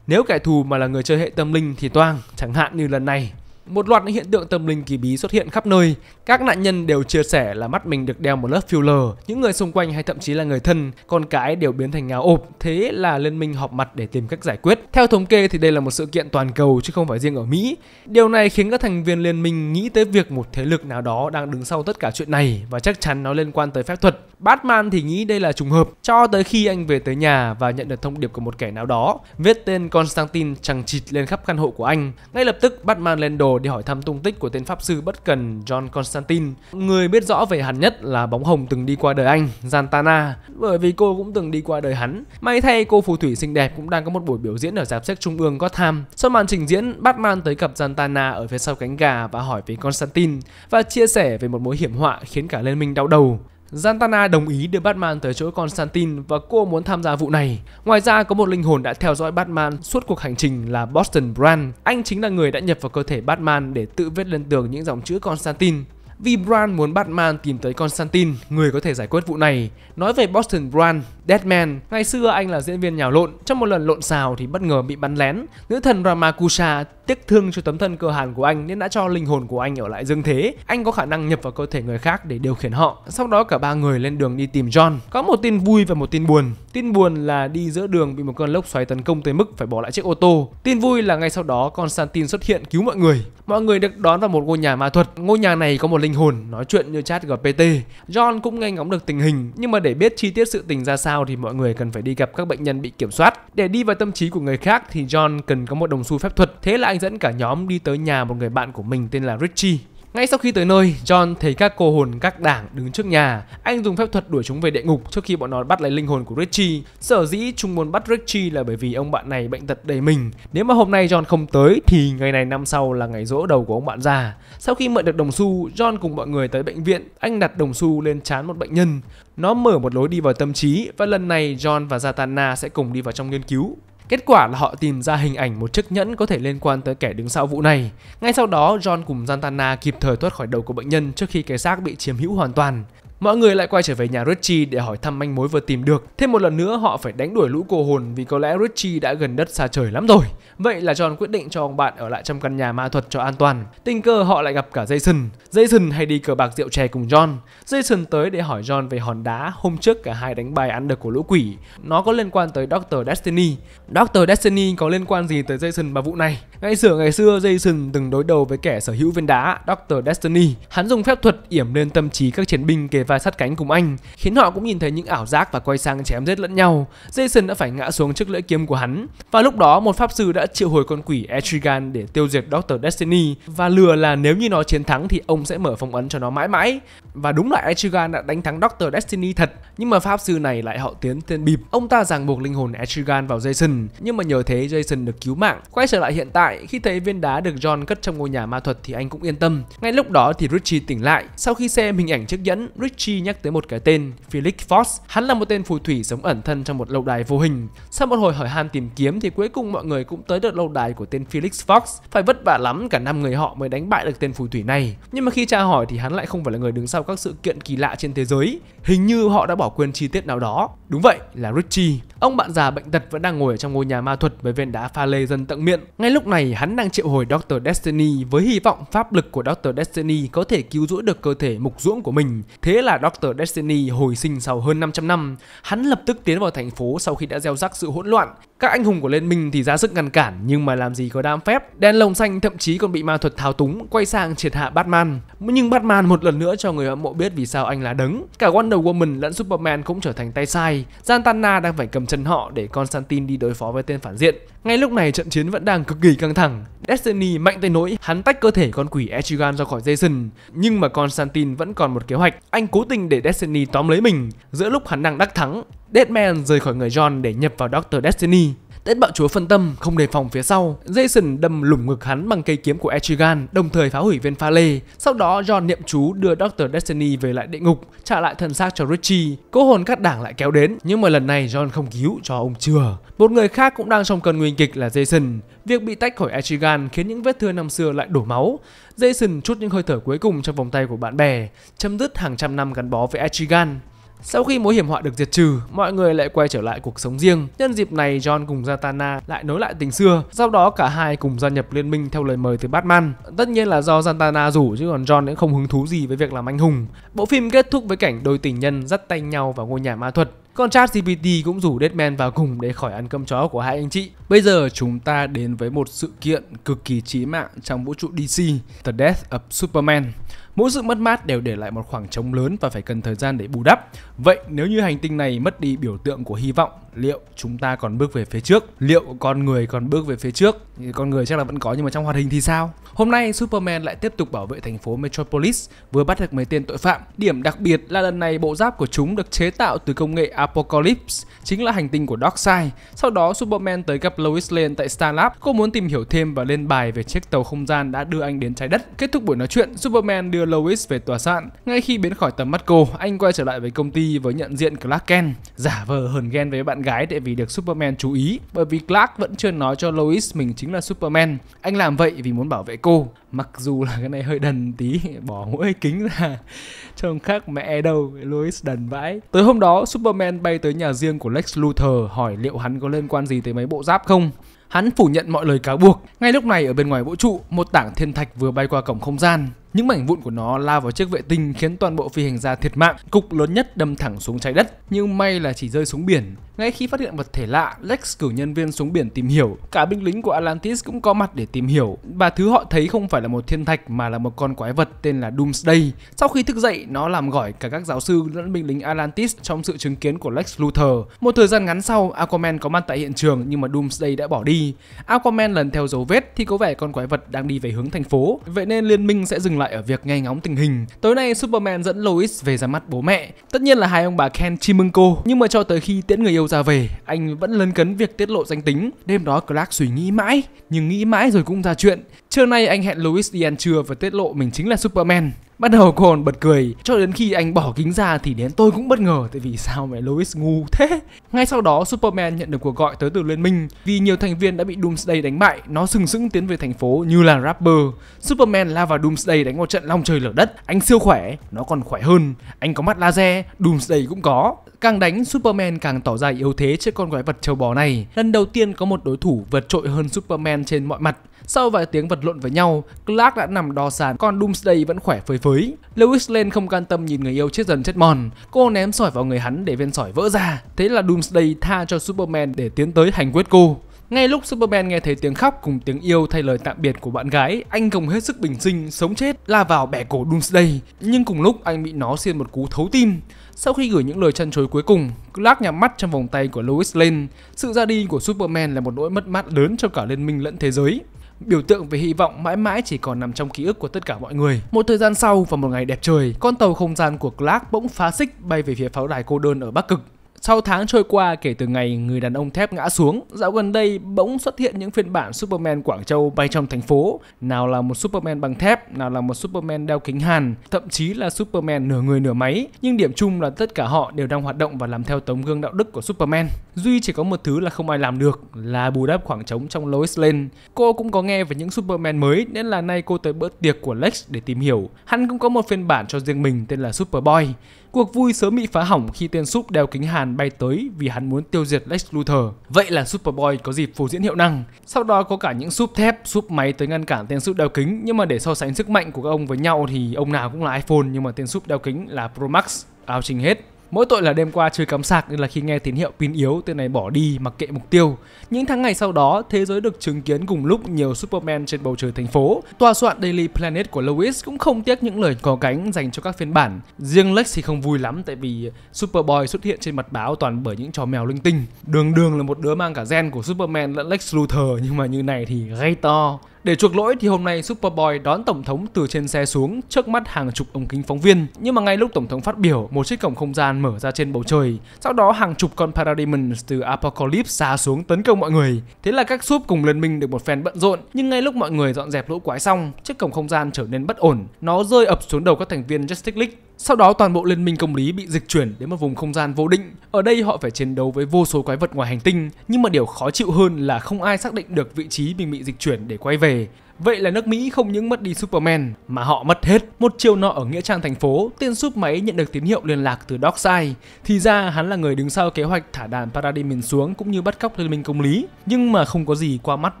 Nếu kẻ thù mà là người chơi hệ tâm linh thì toang, chẳng hạn như lần này một loạt những hiện tượng tâm linh kỳ bí xuất hiện khắp nơi. Các nạn nhân đều chia sẻ là mắt mình được đeo một lớp filler, những người xung quanh hay thậm chí là người thân, con cái đều biến thành ngáo ộp, thế là liên minh họp mặt để tìm cách giải quyết. Theo thống kê thì đây là một sự kiện toàn cầu chứ không phải riêng ở Mỹ. Điều này khiến các thành viên liên minh nghĩ tới việc một thế lực nào đó đang đứng sau tất cả chuyện này và chắc chắn nó liên quan tới phép thuật. Batman thì nghĩ đây là trùng hợp cho tới khi anh về tới nhà và nhận được thông điệp của một kẻ nào đó, viết tên Constantine chẳng chịt lên khắp căn hộ của anh. Ngay lập tức Batman lên đồ đi hỏi thăm tung tích của tên pháp sư bất cần John Constantine. Người biết rõ về hắn nhất là bóng hồng từng đi qua đời anh, Santana, bởi vì cô cũng từng đi qua đời hắn. May thay cô phù thủy xinh đẹp cũng đang có một buổi biểu diễn ở giáp sách trung ương Gotham. Sau màn trình diễn, Batman tới gặp Santana ở phía sau cánh gà và hỏi về Constantine và chia sẻ về một mối hiểm họa khiến cả liên minh đau đầu. Zantana đồng ý đưa Batman tới chỗ Constantine và cô muốn tham gia vụ này. Ngoài ra có một linh hồn đã theo dõi Batman suốt cuộc hành trình là Boston Brand. Anh chính là người đã nhập vào cơ thể Batman để tự viết lên tường những dòng chữ Constantine. Vì Brand muốn Batman tìm tới Constantine, người có thể giải quyết vụ này. Nói về Boston Brand, Deadman, ngày xưa anh là diễn viên nhào lộn, trong một lần lộn xào thì bất ngờ bị bắn lén. Nữ thần Ramakusha tiếc thương cho tấm thân cơ hàn của anh nên đã cho linh hồn của anh ở lại dương thế. Anh có khả năng nhập vào cơ thể người khác để điều khiển họ. Sau đó cả ba người lên đường đi tìm John. Có một tin vui và một tin buồn. Tin buồn là đi giữa đường bị một cơn lốc xoáy tấn công tới mức phải bỏ lại chiếc ô tô. Tin vui là ngay sau đó Constantine xuất hiện cứu mọi người. Mọi người được đón vào một ngôi nhà ma thuật. Ngôi nhà này có một linh hồn nói chuyện như chat GPT. John cũng nghe ngóng được tình hình nhưng mà để biết chi tiết sự tình ra sao sao thì mọi người cần phải đi gặp các bệnh nhân bị kiểm soát. Để đi vào tâm trí của người khác thì John cần có một đồng xu phép thuật. Thế là anh dẫn cả nhóm đi tới nhà một người bạn của mình tên là Richie ngay sau khi tới nơi, John thấy các cô hồn các đảng đứng trước nhà. Anh dùng phép thuật đuổi chúng về địa ngục trước khi bọn nó bắt lấy linh hồn của Richie. Sở dĩ chúng muốn bắt Richie là bởi vì ông bạn này bệnh tật đầy mình. Nếu mà hôm nay John không tới thì ngày này năm sau là ngày rỗ đầu của ông bạn già. Sau khi mượn được đồng xu, John cùng mọi người tới bệnh viện. Anh đặt đồng xu lên trán một bệnh nhân. Nó mở một lối đi vào tâm trí và lần này John và Zatanna sẽ cùng đi vào trong nghiên cứu. Kết quả là họ tìm ra hình ảnh một chiếc nhẫn có thể liên quan tới kẻ đứng sau vụ này. Ngay sau đó, John cùng Santana kịp thời thoát khỏi đầu của bệnh nhân trước khi cái xác bị chiếm hữu hoàn toàn. Mọi người lại quay trở về nhà Richie để hỏi thăm manh mối vừa tìm được. Thêm một lần nữa họ phải đánh đuổi lũ cô hồn vì có lẽ Richie đã gần đất xa trời lắm rồi. Vậy là John quyết định cho ông bạn ở lại trong căn nhà ma thuật cho an toàn. Tình cờ họ lại gặp cả Jason. Jason hay đi cờ bạc rượu chè cùng John. Jason tới để hỏi John về hòn đá hôm trước cả hai đánh bài ăn được của lũ quỷ. Nó có liên quan tới Dr. Destiny. Dr. Destiny có liên quan gì tới Jason và vụ này? Ngay sửa ngày xưa Jason từng đối đầu với kẻ sở hữu viên đá Dr. Destiny. Hắn dùng phép thuật yểm lên tâm trí các chiến binh kề vai và sát cánh cùng anh, khiến họ cũng nhìn thấy những ảo giác và quay sang chém giết lẫn nhau. Jason đã phải ngã xuống trước lưỡi kiếm của hắn. Và lúc đó một pháp sư đã triệu hồi con quỷ Etrigan để tiêu diệt Doctor Destiny và lừa là nếu như nó chiến thắng thì ông sẽ mở phong ấn cho nó mãi mãi. Và đúng là Etrigan đã đánh thắng Doctor Destiny thật, nhưng mà pháp sư này lại họ tiến tên bịp. Ông ta ràng buộc linh hồn Etrigan vào Jason, nhưng mà nhờ thế Jason được cứu mạng. Quay trở lại hiện tại, khi thấy viên đá được John cất trong ngôi nhà ma thuật thì anh cũng yên tâm. Ngay lúc đó thì Richie tỉnh lại. Sau khi xem hình ảnh chiếc nhẫn, Richie Chi nhắc tới một cái tên, Felix Fox. Hắn là một tên phù thủy sống ẩn thân trong một lâu đài vô hình. Sau một hồi hỏi han tìm kiếm thì cuối cùng mọi người cũng tới được lâu đài của tên Felix Fox. Phải vất vả lắm cả năm người họ mới đánh bại được tên phù thủy này. Nhưng mà khi tra hỏi thì hắn lại không phải là người đứng sau các sự kiện kỳ lạ trên thế giới. Hình như họ đã bỏ quên chi tiết nào đó. Đúng vậy, là Richie. Ông bạn già bệnh tật vẫn đang ngồi ở trong ngôi nhà ma thuật với viên đá pha lê dân tận miệng. Ngay lúc này hắn đang triệu hồi Dr. Destiny với hy vọng pháp lực của Dr. Destiny có thể cứu rỗi được cơ thể mục ruỗng của mình. Thế là là Dr. Destiny hồi sinh sau hơn 500 năm. Hắn lập tức tiến vào thành phố sau khi đã gieo rắc sự hỗn loạn, các anh hùng của Liên minh thì ra sức ngăn cản nhưng mà làm gì có đam phép. Đen lồng xanh thậm chí còn bị ma thuật thao túng quay sang triệt hạ Batman. Nhưng Batman một lần nữa cho người hâm mộ biết vì sao anh là đấng. Cả Wonder Woman lẫn Superman cũng trở thành tay sai. Santana đang phải cầm chân họ để Constantine đi đối phó với tên phản diện. Ngay lúc này trận chiến vẫn đang cực kỳ căng thẳng. Destiny mạnh tới nỗi hắn tách cơ thể con quỷ Etrigan ra khỏi Jason. Nhưng mà Constantine vẫn còn một kế hoạch. Anh cố tình để Destiny tóm lấy mình. Giữa lúc hắn đang đắc thắng, Deadman rời khỏi người John để nhập vào Doctor Destiny. Tết bạo chúa phân tâm, không đề phòng phía sau. Jason đâm lủng ngực hắn bằng cây kiếm của Etrigan, đồng thời phá hủy viên pha lê. Sau đó John niệm chú đưa Dr. Destiny về lại địa ngục, trả lại thân xác cho Richie. Cố hồn cắt đảng lại kéo đến, nhưng mà lần này John không cứu cho ông chừa. Một người khác cũng đang trong cơn nguy kịch là Jason. Việc bị tách khỏi Etrigan khiến những vết thương năm xưa lại đổ máu. Jason chút những hơi thở cuối cùng trong vòng tay của bạn bè, chấm dứt hàng trăm năm gắn bó với Etrigan. Sau khi mối hiểm họa được diệt trừ, mọi người lại quay trở lại cuộc sống riêng. Nhân dịp này, John cùng Zatanna lại nối lại tình xưa. Sau đó cả hai cùng gia nhập liên minh theo lời mời từ Batman. Tất nhiên là do Zatanna rủ chứ còn John cũng không hứng thú gì với việc làm anh hùng. Bộ phim kết thúc với cảnh đôi tình nhân dắt tay nhau vào ngôi nhà ma thuật. Còn ChatGPT cũng rủ Deadman vào cùng để khỏi ăn cơm chó của hai anh chị. Bây giờ chúng ta đến với một sự kiện cực kỳ chí mạng trong vũ trụ DC, The Death of Superman. Mỗi sự mất mát đều để lại một khoảng trống lớn và phải cần thời gian để bù đắp. Vậy nếu như hành tinh này mất đi biểu tượng của hy vọng liệu chúng ta còn bước về phía trước liệu con người còn bước về phía trước con người chắc là vẫn có nhưng mà trong hoạt hình thì sao hôm nay superman lại tiếp tục bảo vệ thành phố metropolis vừa bắt được mấy tên tội phạm điểm đặc biệt là lần này bộ giáp của chúng được chế tạo từ công nghệ apocalypse chính là hành tinh của darkseid sau đó superman tới gặp lois lane tại Star starlab cô muốn tìm hiểu thêm và lên bài về chiếc tàu không gian đã đưa anh đến trái đất kết thúc buổi nói chuyện superman đưa lois về tòa soạn ngay khi biến khỏi tầm mắt cô anh quay trở lại với công ty với nhận diện clark kent giả vờ hờn ghen với bạn gái để vì được Superman chú ý bởi vì Clark vẫn chưa nói cho Lois mình chính là Superman. Anh làm vậy vì muốn bảo vệ cô. Mặc dù là cái này hơi đần tí, bỏ mũi kính ra trông khác mẹ đâu, Lois đần vãi. Tới hôm đó, Superman bay tới nhà riêng của Lex Luthor hỏi liệu hắn có liên quan gì tới mấy bộ giáp không. Hắn phủ nhận mọi lời cáo buộc. Ngay lúc này ở bên ngoài vũ trụ, một tảng thiên thạch vừa bay qua cổng không gian. Những mảnh vụn của nó lao vào chiếc vệ tinh khiến toàn bộ phi hành gia thiệt mạng, cục lớn nhất đâm thẳng xuống trái đất. Nhưng may là chỉ rơi xuống biển. Ngay khi phát hiện vật thể lạ, Lex cử nhân viên xuống biển tìm hiểu. Cả binh lính của Atlantis cũng có mặt để tìm hiểu. Và thứ họ thấy không phải là một thiên thạch mà là một con quái vật tên là Doomsday. Sau khi thức dậy, nó làm gọi cả các giáo sư lẫn binh lính Atlantis trong sự chứng kiến của Lex Luthor. Một thời gian ngắn sau, Aquaman có mặt tại hiện trường nhưng mà Doomsday đã bỏ đi. Aquaman lần theo dấu vết thì có vẻ con quái vật đang đi về hướng thành phố. Vậy nên liên minh sẽ dừng lại lại ở việc nghe ngóng tình hình. Tối nay Superman dẫn Lois về ra mắt bố mẹ. Tất nhiên là hai ông bà Ken chim mừng cô, nhưng mà cho tới khi tiễn người yêu ra về, anh vẫn lấn cấn việc tiết lộ danh tính. Đêm đó Clark suy nghĩ mãi, nhưng nghĩ mãi rồi cũng ra chuyện. Trưa nay anh hẹn Lois đi ăn trưa và tiết lộ mình chính là Superman. Bắt đầu còn bật cười Cho đến khi anh bỏ kính ra thì đến tôi cũng bất ngờ Tại vì sao mẹ Lois ngu thế Ngay sau đó Superman nhận được cuộc gọi tới từ liên minh Vì nhiều thành viên đã bị Doomsday đánh bại Nó sừng sững tiến về thành phố như là rapper Superman lao vào Doomsday đánh một trận long trời lở đất Anh siêu khỏe, nó còn khỏe hơn Anh có mắt laser, Doomsday cũng có Càng đánh Superman càng tỏ ra yếu thế trước con quái vật châu bò này Lần đầu tiên có một đối thủ vượt trội hơn Superman trên mọi mặt sau vài tiếng vật lộn với nhau, Clark đã nằm đo sàn còn Doomsday vẫn khỏe phới phới. Lewis Lane không can tâm nhìn người yêu chết dần chết mòn, cô ném sỏi vào người hắn để viên sỏi vỡ ra. Thế là Doomsday tha cho Superman để tiến tới hành quyết cô. Ngay lúc Superman nghe thấy tiếng khóc cùng tiếng yêu thay lời tạm biệt của bạn gái, anh gồng hết sức bình sinh, sống chết, la vào bẻ cổ Doomsday. Nhưng cùng lúc anh bị nó xiên một cú thấu tim. Sau khi gửi những lời chăn chối cuối cùng, Clark nhắm mắt trong vòng tay của Lois Lane. Sự ra đi của Superman là một nỗi mất mát lớn cho cả liên minh lẫn thế giới biểu tượng về hy vọng mãi mãi chỉ còn nằm trong ký ức của tất cả mọi người. Một thời gian sau vào một ngày đẹp trời, con tàu không gian của Clark bỗng phá xích bay về phía pháo đài cô đơn ở Bắc Cực. Sau tháng trôi qua kể từ ngày người đàn ông thép ngã xuống, dạo gần đây bỗng xuất hiện những phiên bản Superman Quảng Châu bay trong thành phố. Nào là một Superman bằng thép, nào là một Superman đeo kính hàn, thậm chí là Superman nửa người nửa máy. Nhưng điểm chung là tất cả họ đều đang hoạt động và làm theo tấm gương đạo đức của Superman. Duy chỉ có một thứ là không ai làm được là bù đắp khoảng trống trong Lois Lane. Cô cũng có nghe về những Superman mới nên là nay cô tới bữa tiệc của Lex để tìm hiểu. Hắn cũng có một phiên bản cho riêng mình tên là Superboy. Cuộc vui sớm bị phá hỏng khi tên Sup đeo kính hàn bay tới vì hắn muốn tiêu diệt Lex Luthor. Vậy là Superboy có dịp phô diễn hiệu năng. Sau đó có cả những Sup thép, Sup máy tới ngăn cản tên Sup đeo kính nhưng mà để so sánh sức mạnh của các ông với nhau thì ông nào cũng là iPhone nhưng mà tên Sup đeo kính là Pro Max áo trình hết Mỗi tội là đêm qua chơi cắm sạc nên là khi nghe tín hiệu pin yếu, tên này bỏ đi mặc kệ mục tiêu. Những tháng ngày sau đó, thế giới được chứng kiến cùng lúc nhiều Superman trên bầu trời thành phố. Tòa soạn Daily Planet của Lois cũng không tiếc những lời có cánh dành cho các phiên bản. Riêng Lex thì không vui lắm tại vì Superboy xuất hiện trên mặt báo toàn bởi những trò mèo linh tinh. Đường đường là một đứa mang cả gen của Superman lẫn Lex Luthor nhưng mà như này thì gây to. Để chuộc lỗi thì hôm nay Superboy đón Tổng thống từ trên xe xuống trước mắt hàng chục ống kính phóng viên. Nhưng mà ngay lúc Tổng thống phát biểu, một chiếc cổng không gian mở ra trên bầu trời. Sau đó hàng chục con Parademons từ Apocalypse xa xuống tấn công mọi người. Thế là các Sup cùng liên minh được một phen bận rộn. Nhưng ngay lúc mọi người dọn dẹp lũ quái xong, chiếc cổng không gian trở nên bất ổn. Nó rơi ập xuống đầu các thành viên Justice League sau đó toàn bộ liên minh công lý bị dịch chuyển đến một vùng không gian vô định. Ở đây họ phải chiến đấu với vô số quái vật ngoài hành tinh, nhưng mà điều khó chịu hơn là không ai xác định được vị trí mình bị dịch chuyển để quay về. Vậy là nước Mỹ không những mất đi Superman mà họ mất hết. Một chiều nọ ở nghĩa trang thành phố, tên súp máy nhận được tín hiệu liên lạc từ Dockside. Thì ra hắn là người đứng sau kế hoạch thả đàn Paradigmin xuống cũng như bắt cóc Liên minh công lý, nhưng mà không có gì qua mắt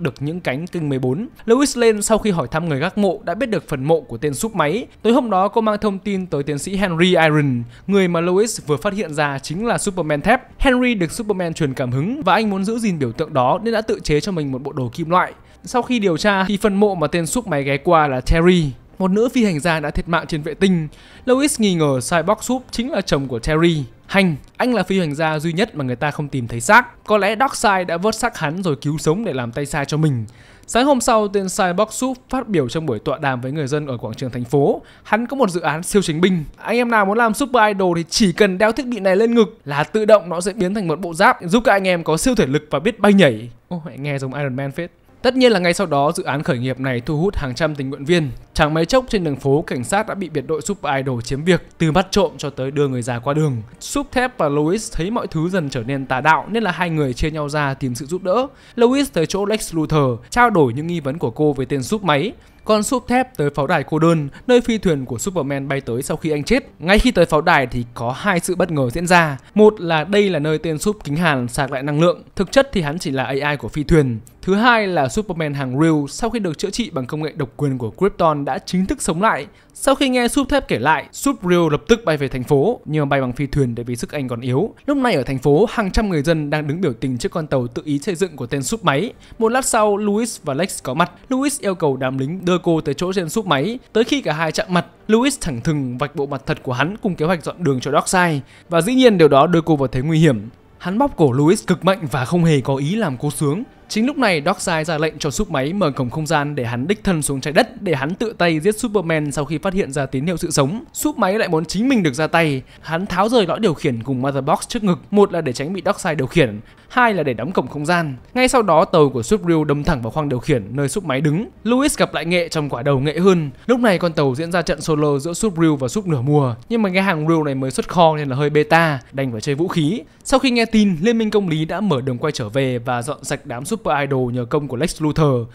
được những cánh kênh 14. Lewis Lane sau khi hỏi thăm người gác mộ đã biết được phần mộ của tên súp máy. Tối hôm đó cô mang thông tin tới tiến sĩ Henry Iron, người mà Lewis vừa phát hiện ra chính là Superman thép. Henry được Superman truyền cảm hứng và anh muốn giữ gìn biểu tượng đó nên đã tự chế cho mình một bộ đồ kim loại. Sau khi điều tra thì phần mộ mà tên súp máy ghé qua là Terry, một nữ phi hành gia đã thiệt mạng trên vệ tinh. Lois nghi ngờ Cyborg Súp chính là chồng của Terry. Hành, anh là phi hành gia duy nhất mà người ta không tìm thấy xác. Có lẽ Darkseid đã vớt xác hắn rồi cứu sống để làm tay sai cho mình. Sáng hôm sau, tên Cyborg Súp phát biểu trong buổi tọa đàm với người dân ở quảng trường thành phố. Hắn có một dự án siêu chính binh. Anh em nào muốn làm Super Idol thì chỉ cần đeo thiết bị này lên ngực là tự động nó sẽ biến thành một bộ giáp giúp các anh em có siêu thể lực và biết bay nhảy. Ô, oh, nghe giống Iron Man phết. Tất nhiên là ngay sau đó dự án khởi nghiệp này thu hút hàng trăm tình nguyện viên. Chẳng mấy chốc trên đường phố, cảnh sát đã bị biệt đội Super Idol chiếm việc từ bắt trộm cho tới đưa người già qua đường. Sub Thép và Louis thấy mọi thứ dần trở nên tà đạo nên là hai người chia nhau ra tìm sự giúp đỡ. Louis tới chỗ Lex Luthor trao đổi những nghi vấn của cô về tên súp máy. Còn súp thép tới pháo đài cô đơn, nơi phi thuyền của Superman bay tới sau khi anh chết. Ngay khi tới pháo đài thì có hai sự bất ngờ diễn ra. Một là đây là nơi tên súp kính hàn sạc lại năng lượng. Thực chất thì hắn chỉ là AI của phi thuyền. Thứ hai là Superman hàng real sau khi được chữa trị bằng công nghệ độc quyền của Krypton đã chính thức sống lại. Sau khi nghe Sup Thép kể lại, Sup real lập tức bay về thành phố nhưng mà bay bằng phi thuyền để vì sức anh còn yếu. Lúc này ở thành phố, hàng trăm người dân đang đứng biểu tình trước con tàu tự ý xây dựng của tên Sup máy. Một lát sau, Louis và Lex có mặt. Louis yêu cầu đám lính đưa cô tới chỗ trên Sup máy. Tới khi cả hai chạm mặt, Louis thẳng thừng vạch bộ mặt thật của hắn cùng kế hoạch dọn đường cho Darkseid và dĩ nhiên điều đó đưa cô vào thế nguy hiểm. Hắn bóp cổ Louis cực mạnh và không hề có ý làm cô sướng. Chính lúc này, Darkseid ra lệnh cho súp máy mở cổng không gian để hắn đích thân xuống trái đất để hắn tự tay giết Superman sau khi phát hiện ra tín hiệu sự sống. Súp máy lại muốn chính mình được ra tay, hắn tháo rời lõi điều khiển cùng Mother Box trước ngực, một là để tránh bị Darkseid điều khiển, hai là để đóng cổng không gian. Ngay sau đó, tàu của Subriel đâm thẳng vào khoang điều khiển nơi súp máy đứng. Louis gặp lại nghệ trong quả đầu nghệ hơn. Lúc này con tàu diễn ra trận solo giữa Subriel và Sub nửa mùa, nhưng mà cái hàng Real này mới xuất kho nên là hơi beta, đành phải chơi vũ khí. Sau khi nghe tin, Liên minh công lý đã mở đường quay trở về và dọn sạch đám Sub Super Idol nhờ công của Lex Luthor.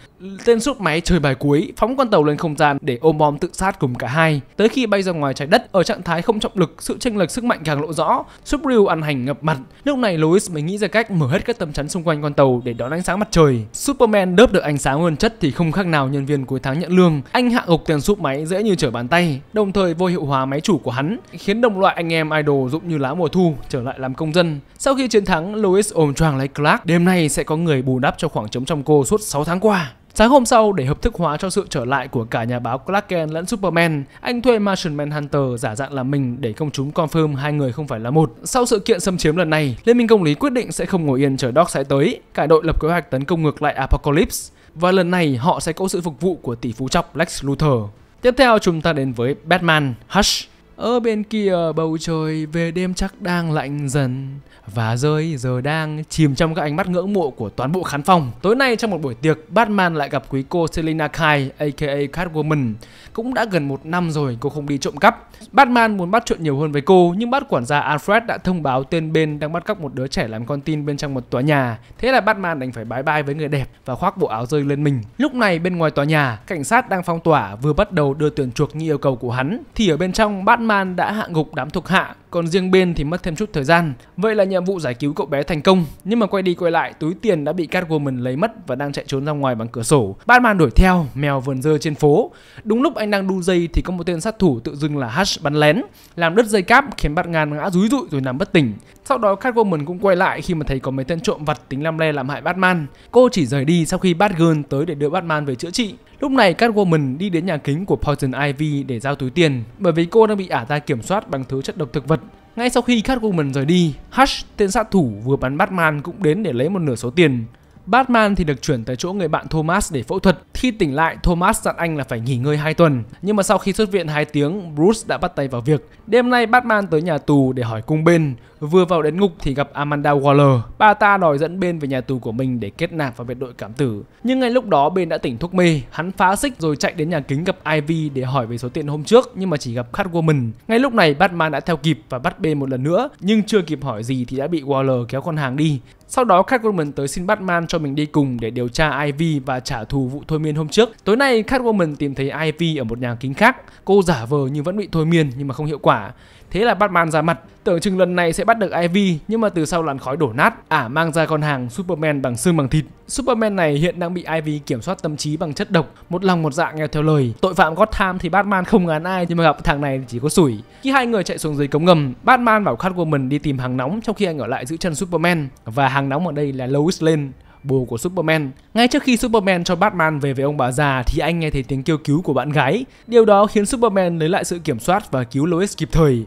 Tên sút máy chơi bài cuối phóng con tàu lên không gian để ôm bom tự sát cùng cả hai. Tới khi bay ra ngoài trái đất ở trạng thái không trọng lực, sự chênh lệch sức mạnh càng lộ rõ. Subriel ăn hành ngập mặt. Lúc này Lois mới nghĩ ra cách mở hết các tấm chắn xung quanh con tàu để đón ánh sáng mặt trời. Superman đớp được ánh sáng nguyên chất thì không khác nào nhân viên cuối tháng nhận lương. Anh hạ gục tên súp máy dễ như trở bàn tay, đồng thời vô hiệu hóa máy chủ của hắn, khiến đồng loại anh em idol dụng như lá mùa thu trở lại làm công dân. Sau khi chiến thắng, Lois ôm choàng lấy Clark, đêm nay sẽ có người bù đắp đắp cho khoảng trống trong cô suốt 6 tháng qua. Sáng hôm sau, để hợp thức hóa cho sự trở lại của cả nhà báo Clark Kent lẫn Superman, anh thuê Martian Manhunter giả dạng là mình để công chúng confirm hai người không phải là một. Sau sự kiện xâm chiếm lần này, Liên minh công lý quyết định sẽ không ngồi yên chờ Doc sẽ tới. Cả đội lập kế hoạch tấn công ngược lại Apocalypse và lần này họ sẽ có sự phục vụ của tỷ phú trọc Lex Luthor. Tiếp theo chúng ta đến với Batman Hush ở bên kia bầu trời về đêm chắc đang lạnh dần và rơi giờ đang chìm trong các ánh mắt ngưỡng mộ của toàn bộ khán phòng. Tối nay trong một buổi tiệc, Batman lại gặp quý cô Selina Kyle aka Catwoman. Cũng đã gần một năm rồi cô không đi trộm cắp. Batman muốn bắt chuyện nhiều hơn với cô nhưng bắt quản gia Alfred đã thông báo tên bên đang bắt cóc một đứa trẻ làm con tin bên trong một tòa nhà. Thế là Batman đành phải bái bai với người đẹp và khoác bộ áo rơi lên mình. Lúc này bên ngoài tòa nhà, cảnh sát đang phong tỏa vừa bắt đầu đưa tuyển chuộc như yêu cầu của hắn thì ở bên trong Batman màn đã hạ gục đám thuộc hạ còn riêng bên thì mất thêm chút thời gian. Vậy là nhiệm vụ giải cứu cậu bé thành công, nhưng mà quay đi quay lại túi tiền đã bị Catwoman lấy mất và đang chạy trốn ra ngoài bằng cửa sổ. Batman đuổi theo, mèo vườn dơ trên phố. Đúng lúc anh đang đu dây thì có một tên sát thủ tự dưng là Hush bắn lén, làm đứt dây cáp khiến Batman ngã rúi rụi rồi nằm bất tỉnh. Sau đó Catwoman cũng quay lại khi mà thấy có mấy tên trộm vặt tính làm le làm hại Batman. Cô chỉ rời đi sau khi Batgirl tới để đưa Batman về chữa trị. Lúc này Catwoman đi đến nhà kính của Poison Ivy để giao túi tiền bởi vì cô đang bị ả ta kiểm soát bằng thứ chất độc thực vật ngay sau khi Catwoman rời đi, Hush, tên sát thủ vừa bắn Batman cũng đến để lấy một nửa số tiền Batman thì được chuyển tới chỗ người bạn Thomas để phẫu thuật. Khi tỉnh lại, Thomas dặn anh là phải nghỉ ngơi 2 tuần. Nhưng mà sau khi xuất viện 2 tiếng, Bruce đã bắt tay vào việc. Đêm nay Batman tới nhà tù để hỏi cung bên. Vừa vào đến ngục thì gặp Amanda Waller. Bà ta đòi dẫn bên về nhà tù của mình để kết nạp vào biệt đội cảm tử. Nhưng ngay lúc đó bên đã tỉnh thuốc mê. Hắn phá xích rồi chạy đến nhà kính gặp Ivy để hỏi về số tiền hôm trước nhưng mà chỉ gặp Catwoman. Ngay lúc này Batman đã theo kịp và bắt bên một lần nữa nhưng chưa kịp hỏi gì thì đã bị Waller kéo con hàng đi. Sau đó Catwoman tới xin Batman cho mình đi cùng để điều tra Ivy và trả thù vụ thôi miên hôm trước. Tối nay Catwoman tìm thấy Ivy ở một nhà kính khác. Cô giả vờ nhưng vẫn bị thôi miên nhưng mà không hiệu quả. Thế là Batman ra mặt, tưởng chừng lần này sẽ bắt được Ivy nhưng mà từ sau làn khói đổ nát, ả mang ra con hàng Superman bằng xương bằng thịt. Superman này hiện đang bị Ivy kiểm soát tâm trí bằng chất độc, một lòng một dạ nghe theo lời. Tội phạm Gotham thì Batman không ngán ai nhưng mà gặp thằng này thì chỉ có sủi. Khi hai người chạy xuống dưới cống ngầm, Batman bảo Catwoman đi tìm hàng nóng trong khi anh ở lại giữ chân Superman và hàng nóng ở đây là Lois Lane, bố của Superman. Ngay trước khi Superman cho Batman về với ông bà già thì anh nghe thấy tiếng kêu cứu của bạn gái. Điều đó khiến Superman lấy lại sự kiểm soát và cứu Lois kịp thời.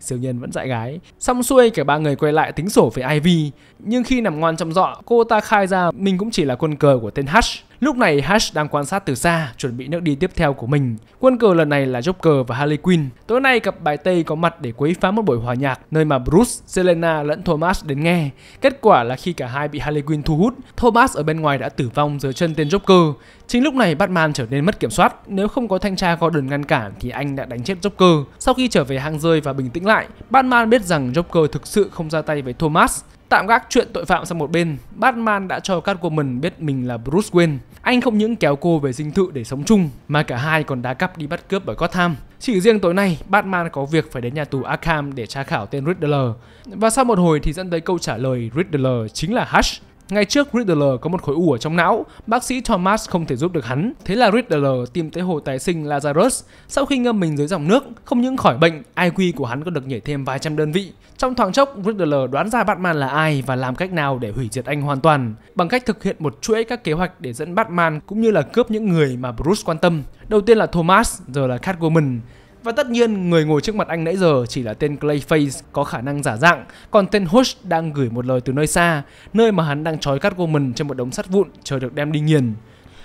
Siêu nhân vẫn dạy gái. Xong xuôi cả ba người quay lại tính sổ với Ivy. Nhưng khi nằm ngoan trong dọ, cô ta khai ra mình cũng chỉ là quân cờ của tên Hush. Lúc này Hush đang quan sát từ xa, chuẩn bị nước đi tiếp theo của mình. Quân cờ lần này là Joker và Harley Quinn. Tối nay cặp bài Tây có mặt để quấy phá một buổi hòa nhạc nơi mà Bruce, Selena lẫn Thomas đến nghe. Kết quả là khi cả hai bị Harley Quinn thu hút, Thomas ở bên ngoài đã tử vong dưới chân tên Joker. Chính lúc này Batman trở nên mất kiểm soát, nếu không có thanh tra Gordon ngăn cản thì anh đã đánh chết Joker. Sau khi trở về hang rơi và bình tĩnh lại, Batman biết rằng Joker thực sự không ra tay với Thomas. Tạm gác chuyện tội phạm sang một bên, Batman đã cho Catwoman biết mình là Bruce Wayne. Anh không những kéo cô về dinh thự để sống chung, mà cả hai còn đá cắp đi bắt cướp ở Gotham. Chỉ riêng tối nay, Batman có việc phải đến nhà tù Arkham để tra khảo tên Riddler. Và sau một hồi thì dẫn tới câu trả lời Riddler chính là Hush, ngay trước Riddler có một khối u ở trong não, bác sĩ Thomas không thể giúp được hắn. Thế là Riddler tìm tới hồ tái sinh Lazarus. Sau khi ngâm mình dưới dòng nước, không những khỏi bệnh, IQ của hắn còn được nhảy thêm vài trăm đơn vị. Trong thoáng chốc, Riddler đoán ra Batman là ai và làm cách nào để hủy diệt anh hoàn toàn, bằng cách thực hiện một chuỗi các kế hoạch để dẫn Batman cũng như là cướp những người mà Bruce quan tâm. Đầu tiên là Thomas, giờ là Catwoman. Và tất nhiên người ngồi trước mặt anh nãy giờ chỉ là tên Clayface có khả năng giả dạng, còn tên Hush đang gửi một lời từ nơi xa, nơi mà hắn đang trói Catwoman trên một đống sắt vụn chờ được đem đi nghiền.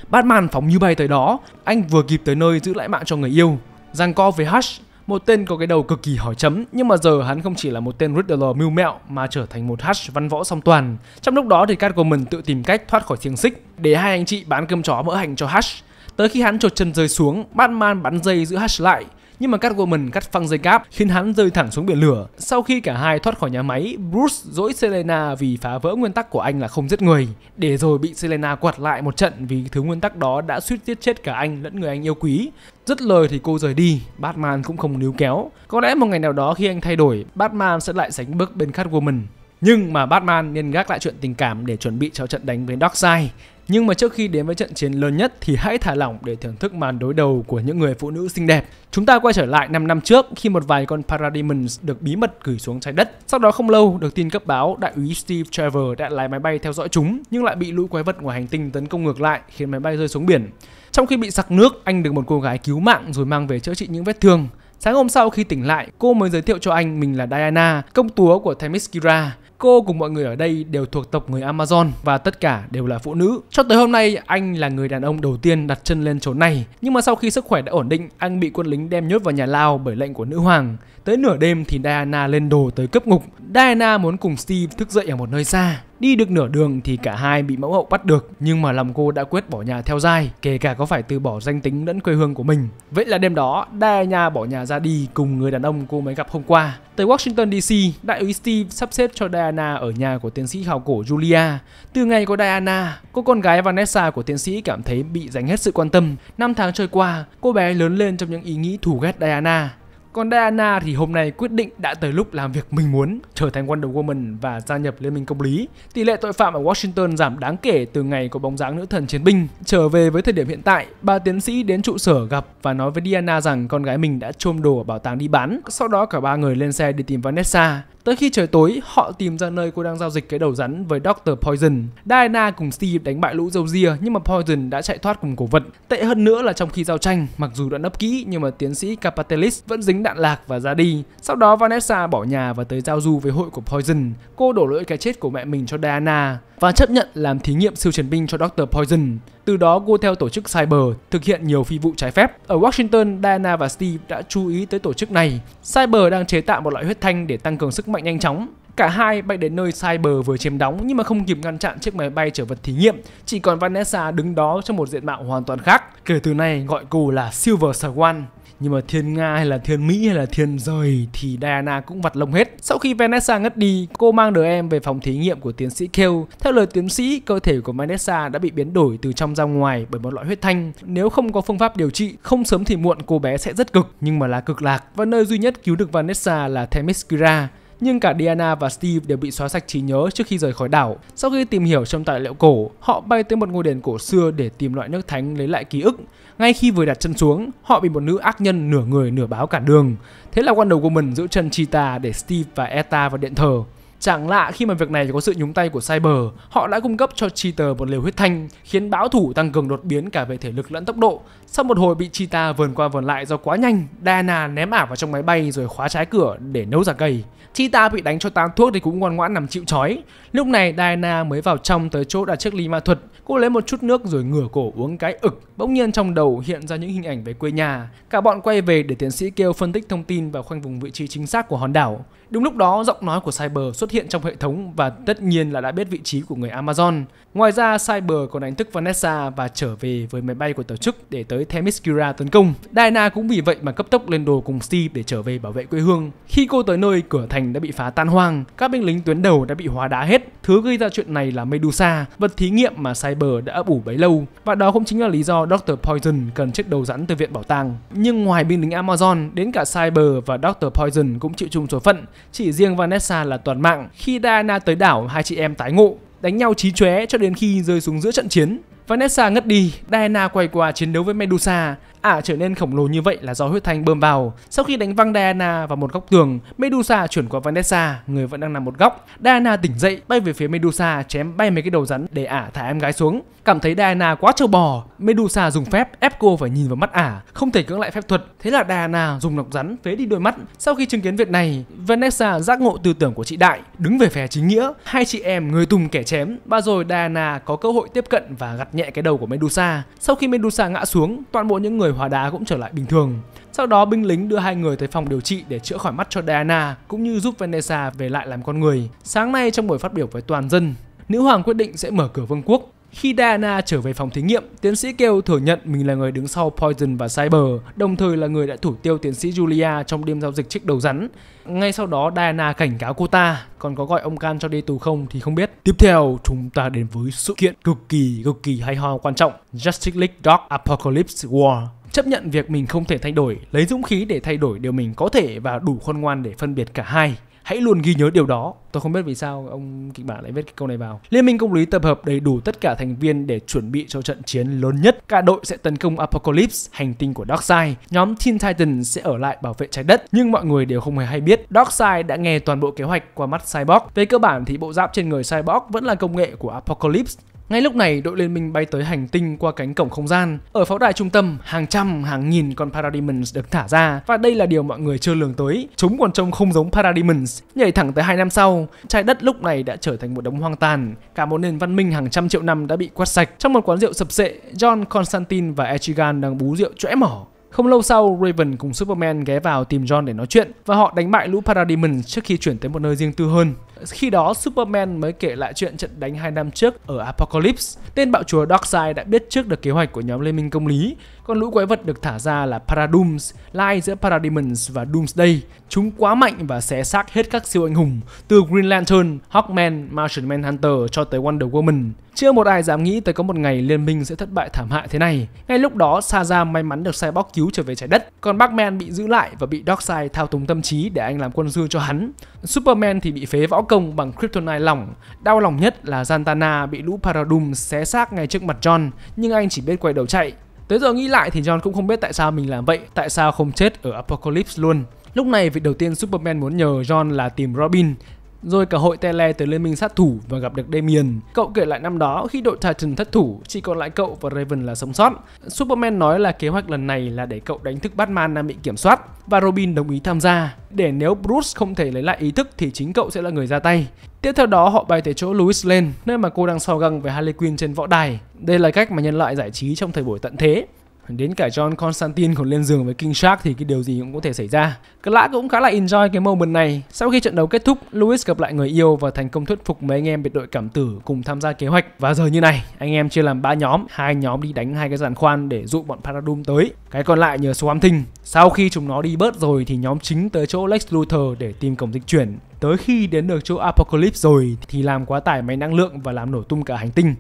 Batman phóng như bay tới đó, anh vừa kịp tới nơi giữ lại mạng cho người yêu. Giang co với Hush, một tên có cái đầu cực kỳ hỏi chấm, nhưng mà giờ hắn không chỉ là một tên Riddler mưu mẹo mà trở thành một Hush văn võ song toàn. Trong lúc đó thì Catwoman tự tìm cách thoát khỏi thiêng xích để hai anh chị bán cơm chó mỡ hành cho Hush. Tới khi hắn trột chân rơi xuống, Batman bắn dây giữ Hush lại nhưng mà Catwoman cắt phăng dây cáp khiến hắn rơi thẳng xuống biển lửa. Sau khi cả hai thoát khỏi nhà máy, Bruce dỗi Selena vì phá vỡ nguyên tắc của anh là không giết người, để rồi bị Selena quạt lại một trận vì thứ nguyên tắc đó đã suýt giết chết cả anh lẫn người anh yêu quý. Dứt lời thì cô rời đi, Batman cũng không níu kéo. Có lẽ một ngày nào đó khi anh thay đổi, Batman sẽ lại sánh bước bên Catwoman. Nhưng mà Batman nên gác lại chuyện tình cảm để chuẩn bị cho trận đánh với Darkseid. Nhưng mà trước khi đến với trận chiến lớn nhất thì hãy thả lỏng để thưởng thức màn đối đầu của những người phụ nữ xinh đẹp. Chúng ta quay trở lại 5 năm trước khi một vài con Parademons được bí mật gửi xuống trái đất. Sau đó không lâu, được tin cấp báo đại úy Steve Trevor đã lái máy bay theo dõi chúng nhưng lại bị lũ quái vật ngoài hành tinh tấn công ngược lại khiến máy bay rơi xuống biển. Trong khi bị sặc nước, anh được một cô gái cứu mạng rồi mang về chữa trị những vết thương. Sáng hôm sau khi tỉnh lại, cô mới giới thiệu cho anh mình là Diana, công chúa của Themyscira cô cùng mọi người ở đây đều thuộc tộc người Amazon và tất cả đều là phụ nữ. Cho tới hôm nay, anh là người đàn ông đầu tiên đặt chân lên chỗ này. Nhưng mà sau khi sức khỏe đã ổn định, anh bị quân lính đem nhốt vào nhà lao bởi lệnh của nữ hoàng. Tới nửa đêm thì Diana lên đồ tới cấp ngục. Diana muốn cùng Steve thức dậy ở một nơi xa Đi được nửa đường thì cả hai bị mẫu hậu bắt được, nhưng mà lòng cô đã quyết bỏ nhà theo dai, kể cả có phải từ bỏ danh tính lẫn quê hương của mình. Vậy là đêm đó, Diana bỏ nhà ra đi cùng người đàn ông cô mới gặp hôm qua. Tới Washington DC, đại úy Steve sắp xếp cho Diana ở nhà của tiến sĩ khảo cổ Julia. Từ ngày có Diana, cô con gái Vanessa của tiến sĩ cảm thấy bị dành hết sự quan tâm. Năm tháng trôi qua, cô bé lớn lên trong những ý nghĩ thù ghét Diana. Còn Diana thì hôm nay quyết định đã tới lúc làm việc mình muốn, trở thành Wonder Woman và gia nhập Liên minh công lý. Tỷ lệ tội phạm ở Washington giảm đáng kể từ ngày có bóng dáng nữ thần chiến binh. Trở về với thời điểm hiện tại, ba tiến sĩ đến trụ sở gặp và nói với Diana rằng con gái mình đã trôm đồ ở bảo tàng đi bán. Sau đó cả ba người lên xe đi tìm Vanessa. Tới khi trời tối, họ tìm ra nơi cô đang giao dịch cái đầu rắn với Dr. Poison. Diana cùng Steve đánh bại lũ dâu ria nhưng mà Poison đã chạy thoát cùng cổ vật. Tệ hơn nữa là trong khi giao tranh, mặc dù đã nấp kỹ nhưng mà tiến sĩ Capatelis vẫn dính lính đạn lạc và ra đi. Sau đó Vanessa bỏ nhà và tới giao du với hội của Poison. Cô đổ lỗi cái chết của mẹ mình cho Diana và chấp nhận làm thí nghiệm siêu chiến binh cho Dr. Poison. Từ đó cô theo tổ chức Cyber thực hiện nhiều phi vụ trái phép. Ở Washington, Diana và Steve đã chú ý tới tổ chức này. Cyber đang chế tạo một loại huyết thanh để tăng cường sức mạnh nhanh chóng. Cả hai bay đến nơi Cyber vừa chiếm đóng nhưng mà không kịp ngăn chặn chiếc máy bay chở vật thí nghiệm, chỉ còn Vanessa đứng đó trong một diện mạo hoàn toàn khác. Kể từ nay gọi cô là Silver Swan nhưng mà thiên Nga hay là thiên Mỹ hay là thiên rời thì Diana cũng vặt lông hết. Sau khi Vanessa ngất đi, cô mang đứa em về phòng thí nghiệm của tiến sĩ Kale. Theo lời tiến sĩ, cơ thể của Vanessa đã bị biến đổi từ trong ra ngoài bởi một loại huyết thanh. Nếu không có phương pháp điều trị, không sớm thì muộn cô bé sẽ rất cực, nhưng mà là cực lạc. Và nơi duy nhất cứu được Vanessa là Themyscira nhưng cả Diana và Steve đều bị xóa sạch trí nhớ trước khi rời khỏi đảo. Sau khi tìm hiểu trong tài liệu cổ, họ bay tới một ngôi đền cổ xưa để tìm loại nước thánh lấy lại ký ức. Ngay khi vừa đặt chân xuống, họ bị một nữ ác nhân nửa người nửa báo cản đường. Thế là Wonder Woman giữ chân Cheetah để Steve và Eta vào điện thờ. Chẳng lạ khi mà việc này có sự nhúng tay của Cyber, họ đã cung cấp cho Cheater một liều huyết thanh khiến bão thủ tăng cường đột biến cả về thể lực lẫn tốc độ. Sau một hồi bị Cheetah vờn qua vờn lại do quá nhanh, Diana ném ả vào trong máy bay rồi khóa trái cửa để nấu giả cây. Cheetah bị đánh cho tán thuốc thì cũng ngoan ngoãn nằm chịu chói. Lúc này Diana mới vào trong tới chỗ đặt chiếc ly ma thuật, cô lấy một chút nước rồi ngửa cổ uống cái ực. Bỗng nhiên trong đầu hiện ra những hình ảnh về quê nhà. Cả bọn quay về để tiến sĩ kêu phân tích thông tin và khoanh vùng vị trí chính xác của hòn đảo. Đúng lúc đó, giọng nói của Cyber xuất hiện trong hệ thống và tất nhiên là đã biết vị trí của người Amazon. Ngoài ra, Cyber còn đánh thức Vanessa và trở về với máy bay của tổ chức để tới Themyscira tấn công. Diana cũng vì vậy mà cấp tốc lên đồ cùng Steve để trở về bảo vệ quê hương. Khi cô tới nơi, cửa thành đã bị phá tan hoang, các binh lính tuyến đầu đã bị hóa đá hết. Thứ gây ra chuyện này là Medusa, vật thí nghiệm mà Cyber đã ấp ủ bấy lâu. Và đó cũng chính là lý do Dr. Poison cần chiếc đầu rắn từ viện bảo tàng. Nhưng ngoài binh lính Amazon, đến cả Cyber và Dr. Poison cũng chịu chung số phận chỉ riêng Vanessa là toàn mạng khi Diana tới đảo hai chị em tái ngộ, đánh nhau trí chóe cho đến khi rơi xuống giữa trận chiến. Vanessa ngất đi, Diana quay qua chiến đấu với Medusa. Ả à, trở nên khổng lồ như vậy là do huyết thanh bơm vào. Sau khi đánh văng Diana vào một góc tường, Medusa chuyển qua Vanessa, người vẫn đang nằm một góc. Diana tỉnh dậy, bay về phía Medusa, chém bay mấy cái đầu rắn để Ả à thả em gái xuống. Cảm thấy Diana quá trâu bò, Medusa dùng phép ép cô phải nhìn vào mắt ả, không thể cưỡng lại phép thuật. Thế là Diana dùng nọc rắn phế đi đôi mắt. Sau khi chứng kiến việc này, Vanessa giác ngộ tư tưởng của chị Đại, đứng về phe chính nghĩa. Hai chị em người tùng kẻ chém, và rồi Diana có cơ hội tiếp cận và gặt nhẹ cái đầu của Medusa. Sau khi Medusa ngã xuống, toàn bộ những người hóa đá cũng trở lại bình thường. Sau đó binh lính đưa hai người tới phòng điều trị để chữa khỏi mắt cho Diana cũng như giúp Vanessa về lại làm con người. Sáng nay trong buổi phát biểu với toàn dân, nữ hoàng quyết định sẽ mở cửa vương quốc khi Diana trở về phòng thí nghiệm, tiến sĩ Kêu thừa nhận mình là người đứng sau Poison và Cyber, đồng thời là người đã thủ tiêu tiến sĩ Julia trong đêm giao dịch trích đầu rắn. Ngay sau đó Diana cảnh cáo cô ta, còn có gọi ông Can cho đi tù không thì không biết. Tiếp theo, chúng ta đến với sự kiện cực kỳ cực kỳ hay ho quan trọng, Justice League Dark Apocalypse War chấp nhận việc mình không thể thay đổi, lấy dũng khí để thay đổi điều mình có thể và đủ khôn ngoan để phân biệt cả hai. Hãy luôn ghi nhớ điều đó. Tôi không biết vì sao ông kịch bản lại viết cái câu này vào. Liên minh công lý tập hợp đầy đủ tất cả thành viên để chuẩn bị cho trận chiến lớn nhất. Cả đội sẽ tấn công Apocalypse, hành tinh của Darkseid. Nhóm Teen titan sẽ ở lại bảo vệ trái đất, nhưng mọi người đều không hề hay biết. Darkseid đã nghe toàn bộ kế hoạch qua mắt Cyborg. Về cơ bản thì bộ giáp trên người Cyborg vẫn là công nghệ của Apocalypse, ngay lúc này, đội liên minh bay tới hành tinh qua cánh cổng không gian. Ở pháo đài trung tâm, hàng trăm, hàng nghìn con Parademons được thả ra và đây là điều mọi người chưa lường tới. Chúng còn trông không giống Parademons. Nhảy thẳng tới hai năm sau, trái đất lúc này đã trở thành một đống hoang tàn. Cả một nền văn minh hàng trăm triệu năm đã bị quét sạch. Trong một quán rượu sập sệ, John, Constantine và Echigan đang bú rượu chõe mỏ. Không lâu sau, Raven cùng Superman ghé vào tìm John để nói chuyện và họ đánh bại lũ Parademons trước khi chuyển tới một nơi riêng tư hơn. Khi đó, Superman mới kể lại chuyện trận đánh 2 năm trước ở Apocalypse. Tên bạo chúa Darkseid đã biết trước được kế hoạch của nhóm Liên minh công lý. Còn lũ quái vật được thả ra là Paradooms, lai giữa Parademons và Doomsday. Chúng quá mạnh và xé xác hết các siêu anh hùng, từ Green Lantern, Hawkman, Martian Manhunter cho tới Wonder Woman. Chưa một ai dám nghĩ tới có một ngày liên minh sẽ thất bại thảm hại thế này. Ngay lúc đó, Saza may mắn được Cyborg cứu trở về trái đất, còn Batman bị giữ lại và bị Darkseid thao túng tâm trí để anh làm quân sư cho hắn. Superman thì bị phế võ công bằng Kryptonite lỏng. Đau lòng nhất là Zantana bị lũ Paradum xé xác ngay trước mặt John, nhưng anh chỉ biết quay đầu chạy. Tới giờ nghĩ lại thì John cũng không biết tại sao mình làm vậy, tại sao không chết ở Apocalypse luôn. Lúc này việc đầu tiên Superman muốn nhờ John là tìm Robin, rồi cả hội Tele tới Liên minh sát thủ và gặp được Damien. Cậu kể lại năm đó khi đội Titan thất thủ, chỉ còn lại cậu và Raven là sống sót. Superman nói là kế hoạch lần này là để cậu đánh thức Batman đang bị kiểm soát và Robin đồng ý tham gia. Để nếu Bruce không thể lấy lại ý thức thì chính cậu sẽ là người ra tay. Tiếp theo đó họ bay tới chỗ Louis Lane, nơi mà cô đang so găng với Harley Quinn trên võ đài. Đây là cách mà nhân loại giải trí trong thời buổi tận thế. Đến cả John Constantine còn lên giường với King Shark thì cái điều gì cũng có thể xảy ra. lã cũng khá là enjoy cái moment này. Sau khi trận đấu kết thúc, Lewis gặp lại người yêu và thành công thuyết phục mấy anh em biệt đội cảm tử cùng tham gia kế hoạch. Và giờ như này, anh em chia làm ba nhóm, hai nhóm đi đánh hai cái giàn khoan để dụ bọn Paradum tới. Cái còn lại nhờ Swamp Thing. Sau khi chúng nó đi bớt rồi thì nhóm chính tới chỗ Lex Luthor để tìm cổng dịch chuyển. Tới khi đến được chỗ Apocalypse rồi thì làm quá tải máy năng lượng và làm nổ tung cả hành tinh.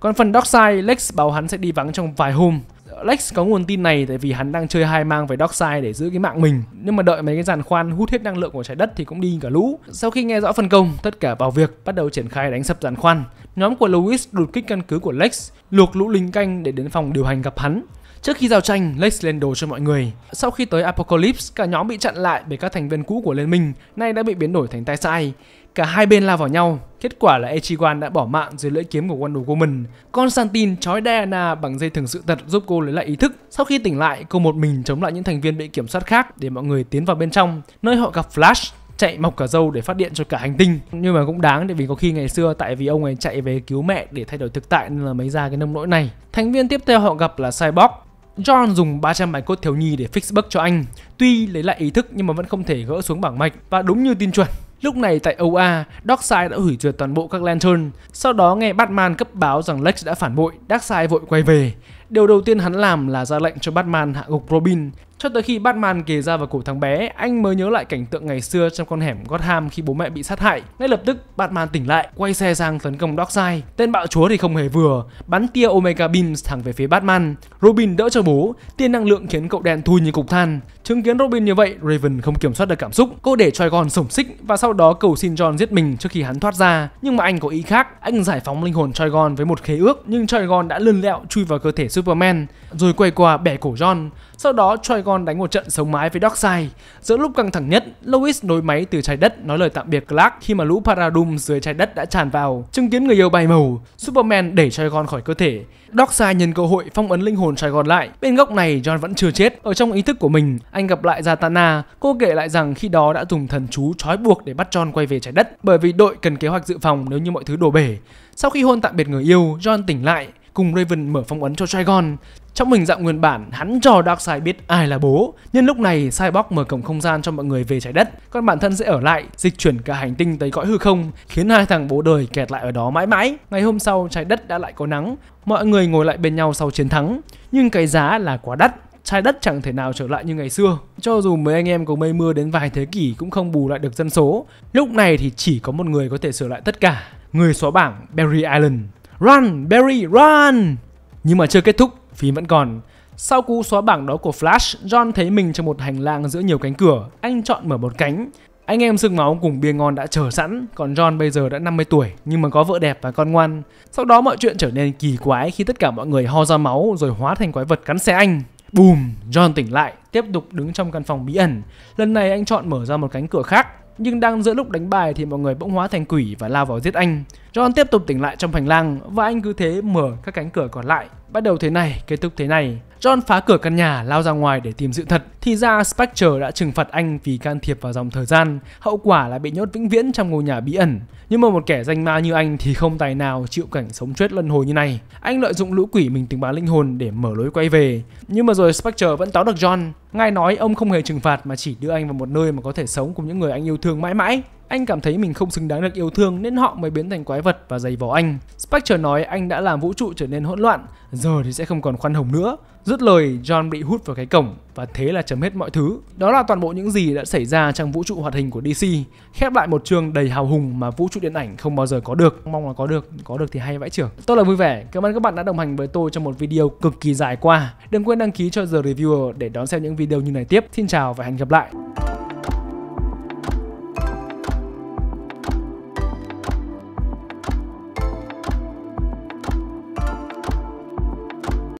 Còn phần Darkseid, Lex bảo hắn sẽ đi vắng trong vài hôm Lex có nguồn tin này tại vì hắn đang chơi hai mang với Darkseid để giữ cái mạng mình. Nhưng mà đợi mấy cái giàn khoan hút hết năng lượng của trái đất thì cũng đi cả lũ. Sau khi nghe rõ phân công, tất cả vào việc bắt đầu triển khai đánh sập giàn khoan. Nhóm của Lewis đột kích căn cứ của Lex, luộc lũ lính canh để đến phòng điều hành gặp hắn. Trước khi giao tranh, Lex lên đồ cho mọi người. Sau khi tới Apocalypse, cả nhóm bị chặn lại bởi các thành viên cũ của liên minh, nay đã bị biến đổi thành tay sai. Cả hai bên lao vào nhau, kết quả là Echiwan đã bỏ mạng dưới lưỡi kiếm của Wonder Woman. Constantine trói Diana bằng dây thừng sự thật giúp cô lấy lại ý thức. Sau khi tỉnh lại, cô một mình chống lại những thành viên bị kiểm soát khác để mọi người tiến vào bên trong, nơi họ gặp Flash chạy mọc cả dâu để phát điện cho cả hành tinh nhưng mà cũng đáng để vì có khi ngày xưa tại vì ông ấy chạy về cứu mẹ để thay đổi thực tại nên là mới ra cái nông nỗi này thành viên tiếp theo họ gặp là cyborg John dùng 300 bài cốt thiếu nhi để fix bug cho anh Tuy lấy lại ý thức nhưng mà vẫn không thể gỡ xuống bảng mạch Và đúng như tin chuẩn Lúc này tại Oa, Darkseid đã hủy diệt toàn bộ các Lantern. Sau đó nghe Batman cấp báo rằng Lex đã phản bội, Darkseid vội quay về. Điều đầu tiên hắn làm là ra lệnh cho Batman hạ gục Robin. Cho tới khi Batman kề ra vào cổ thằng bé, anh mới nhớ lại cảnh tượng ngày xưa trong con hẻm Gotham khi bố mẹ bị sát hại. Ngay lập tức, Batman tỉnh lại, quay xe sang tấn công Darkseid. Tên bạo chúa thì không hề vừa, bắn tia Omega Beams thẳng về phía Batman. Robin đỡ cho bố, tia năng lượng khiến cậu đen thui như cục than. Chứng kiến Robin như vậy, Raven không kiểm soát được cảm xúc. Cô để Troy Gon sổng xích và sau đó cầu xin John giết mình trước khi hắn thoát ra. Nhưng mà anh có ý khác, anh giải phóng linh hồn Troy Gon với một khế ước, nhưng Troy Gon đã lươn lẹo chui vào cơ thể Superman, rồi quay qua bẻ cổ John. Sau đó Trigon đánh một trận sống mái với Darkseid. Giữa lúc căng thẳng nhất, Lois nối máy từ trái đất nói lời tạm biệt Clark khi mà lũ Paradum dưới trái đất đã tràn vào. Chứng kiến người yêu bay màu, Superman đẩy Trigon khỏi cơ thể. Darkseid nhân cơ hội phong ấn linh hồn Trigon lại. Bên góc này John vẫn chưa chết. Ở trong ý thức của mình, anh gặp lại Zatanna. Cô kể lại rằng khi đó đã dùng thần chú trói buộc để bắt John quay về trái đất bởi vì đội cần kế hoạch dự phòng nếu như mọi thứ đổ bể. Sau khi hôn tạm biệt người yêu, John tỉnh lại cùng Raven mở phong ấn cho Trigon. Trong mình dạng nguyên bản, hắn cho Darkseid biết ai là bố. Nhân lúc này, Cyborg mở cổng không gian cho mọi người về trái đất. Còn bản thân sẽ ở lại, dịch chuyển cả hành tinh tới cõi hư không, khiến hai thằng bố đời kẹt lại ở đó mãi mãi. Ngày hôm sau, trái đất đã lại có nắng. Mọi người ngồi lại bên nhau sau chiến thắng. Nhưng cái giá là quá đắt trái đất chẳng thể nào trở lại như ngày xưa. Cho dù mấy anh em có mây mưa đến vài thế kỷ cũng không bù lại được dân số. Lúc này thì chỉ có một người có thể sửa lại tất cả. Người xóa bảng Barry Island. Run, Barry, run! Nhưng mà chưa kết thúc, phim vẫn còn. Sau cú xóa bảng đó của Flash, John thấy mình trong một hành lang giữa nhiều cánh cửa, anh chọn mở một cánh. Anh em sương máu cùng bia ngon đã chờ sẵn, còn John bây giờ đã 50 tuổi nhưng mà có vợ đẹp và con ngoan. Sau đó mọi chuyện trở nên kỳ quái khi tất cả mọi người ho ra máu rồi hóa thành quái vật cắn xe anh. Bùm, John tỉnh lại, tiếp tục đứng trong căn phòng bí ẩn. Lần này anh chọn mở ra một cánh cửa khác, nhưng đang giữa lúc đánh bài thì mọi người bỗng hóa thành quỷ và lao vào giết anh. John tiếp tục tỉnh lại trong hành lang và anh cứ thế mở các cánh cửa còn lại. Bắt đầu thế này, kết thúc thế này. John phá cửa căn nhà lao ra ngoài để tìm sự thật. Thì ra Spectre đã trừng phạt anh vì can thiệp vào dòng thời gian, hậu quả là bị nhốt vĩnh viễn trong ngôi nhà bí ẩn. Nhưng mà một kẻ danh ma như anh thì không tài nào chịu cảnh sống chết luân hồi như này. Anh lợi dụng lũ quỷ mình từng bán linh hồn để mở lối quay về. Nhưng mà rồi Spectre vẫn táo được John. Ngài nói ông không hề trừng phạt mà chỉ đưa anh vào một nơi mà có thể sống cùng những người anh yêu thương mãi mãi. Anh cảm thấy mình không xứng đáng được yêu thương nên họ mới biến thành quái vật và giày vò anh. Spectre nói anh đã làm vũ trụ trở nên hỗn loạn, giờ thì sẽ không còn khoan hồng nữa. Dứt lời, John bị hút vào cái cổng và thế là chấm hết mọi thứ. Đó là toàn bộ những gì đã xảy ra trong vũ trụ hoạt hình của DC, khép lại một chương đầy hào hùng mà vũ trụ điện ảnh không bao giờ có được. Mong là có được, có được thì hay vãi trưởng. Tôi là vui vẻ, cảm ơn các bạn đã đồng hành với tôi trong một video cực kỳ dài qua. Đừng quên đăng ký cho The Reviewer để đón xem những video như này tiếp. Xin chào và hẹn gặp lại.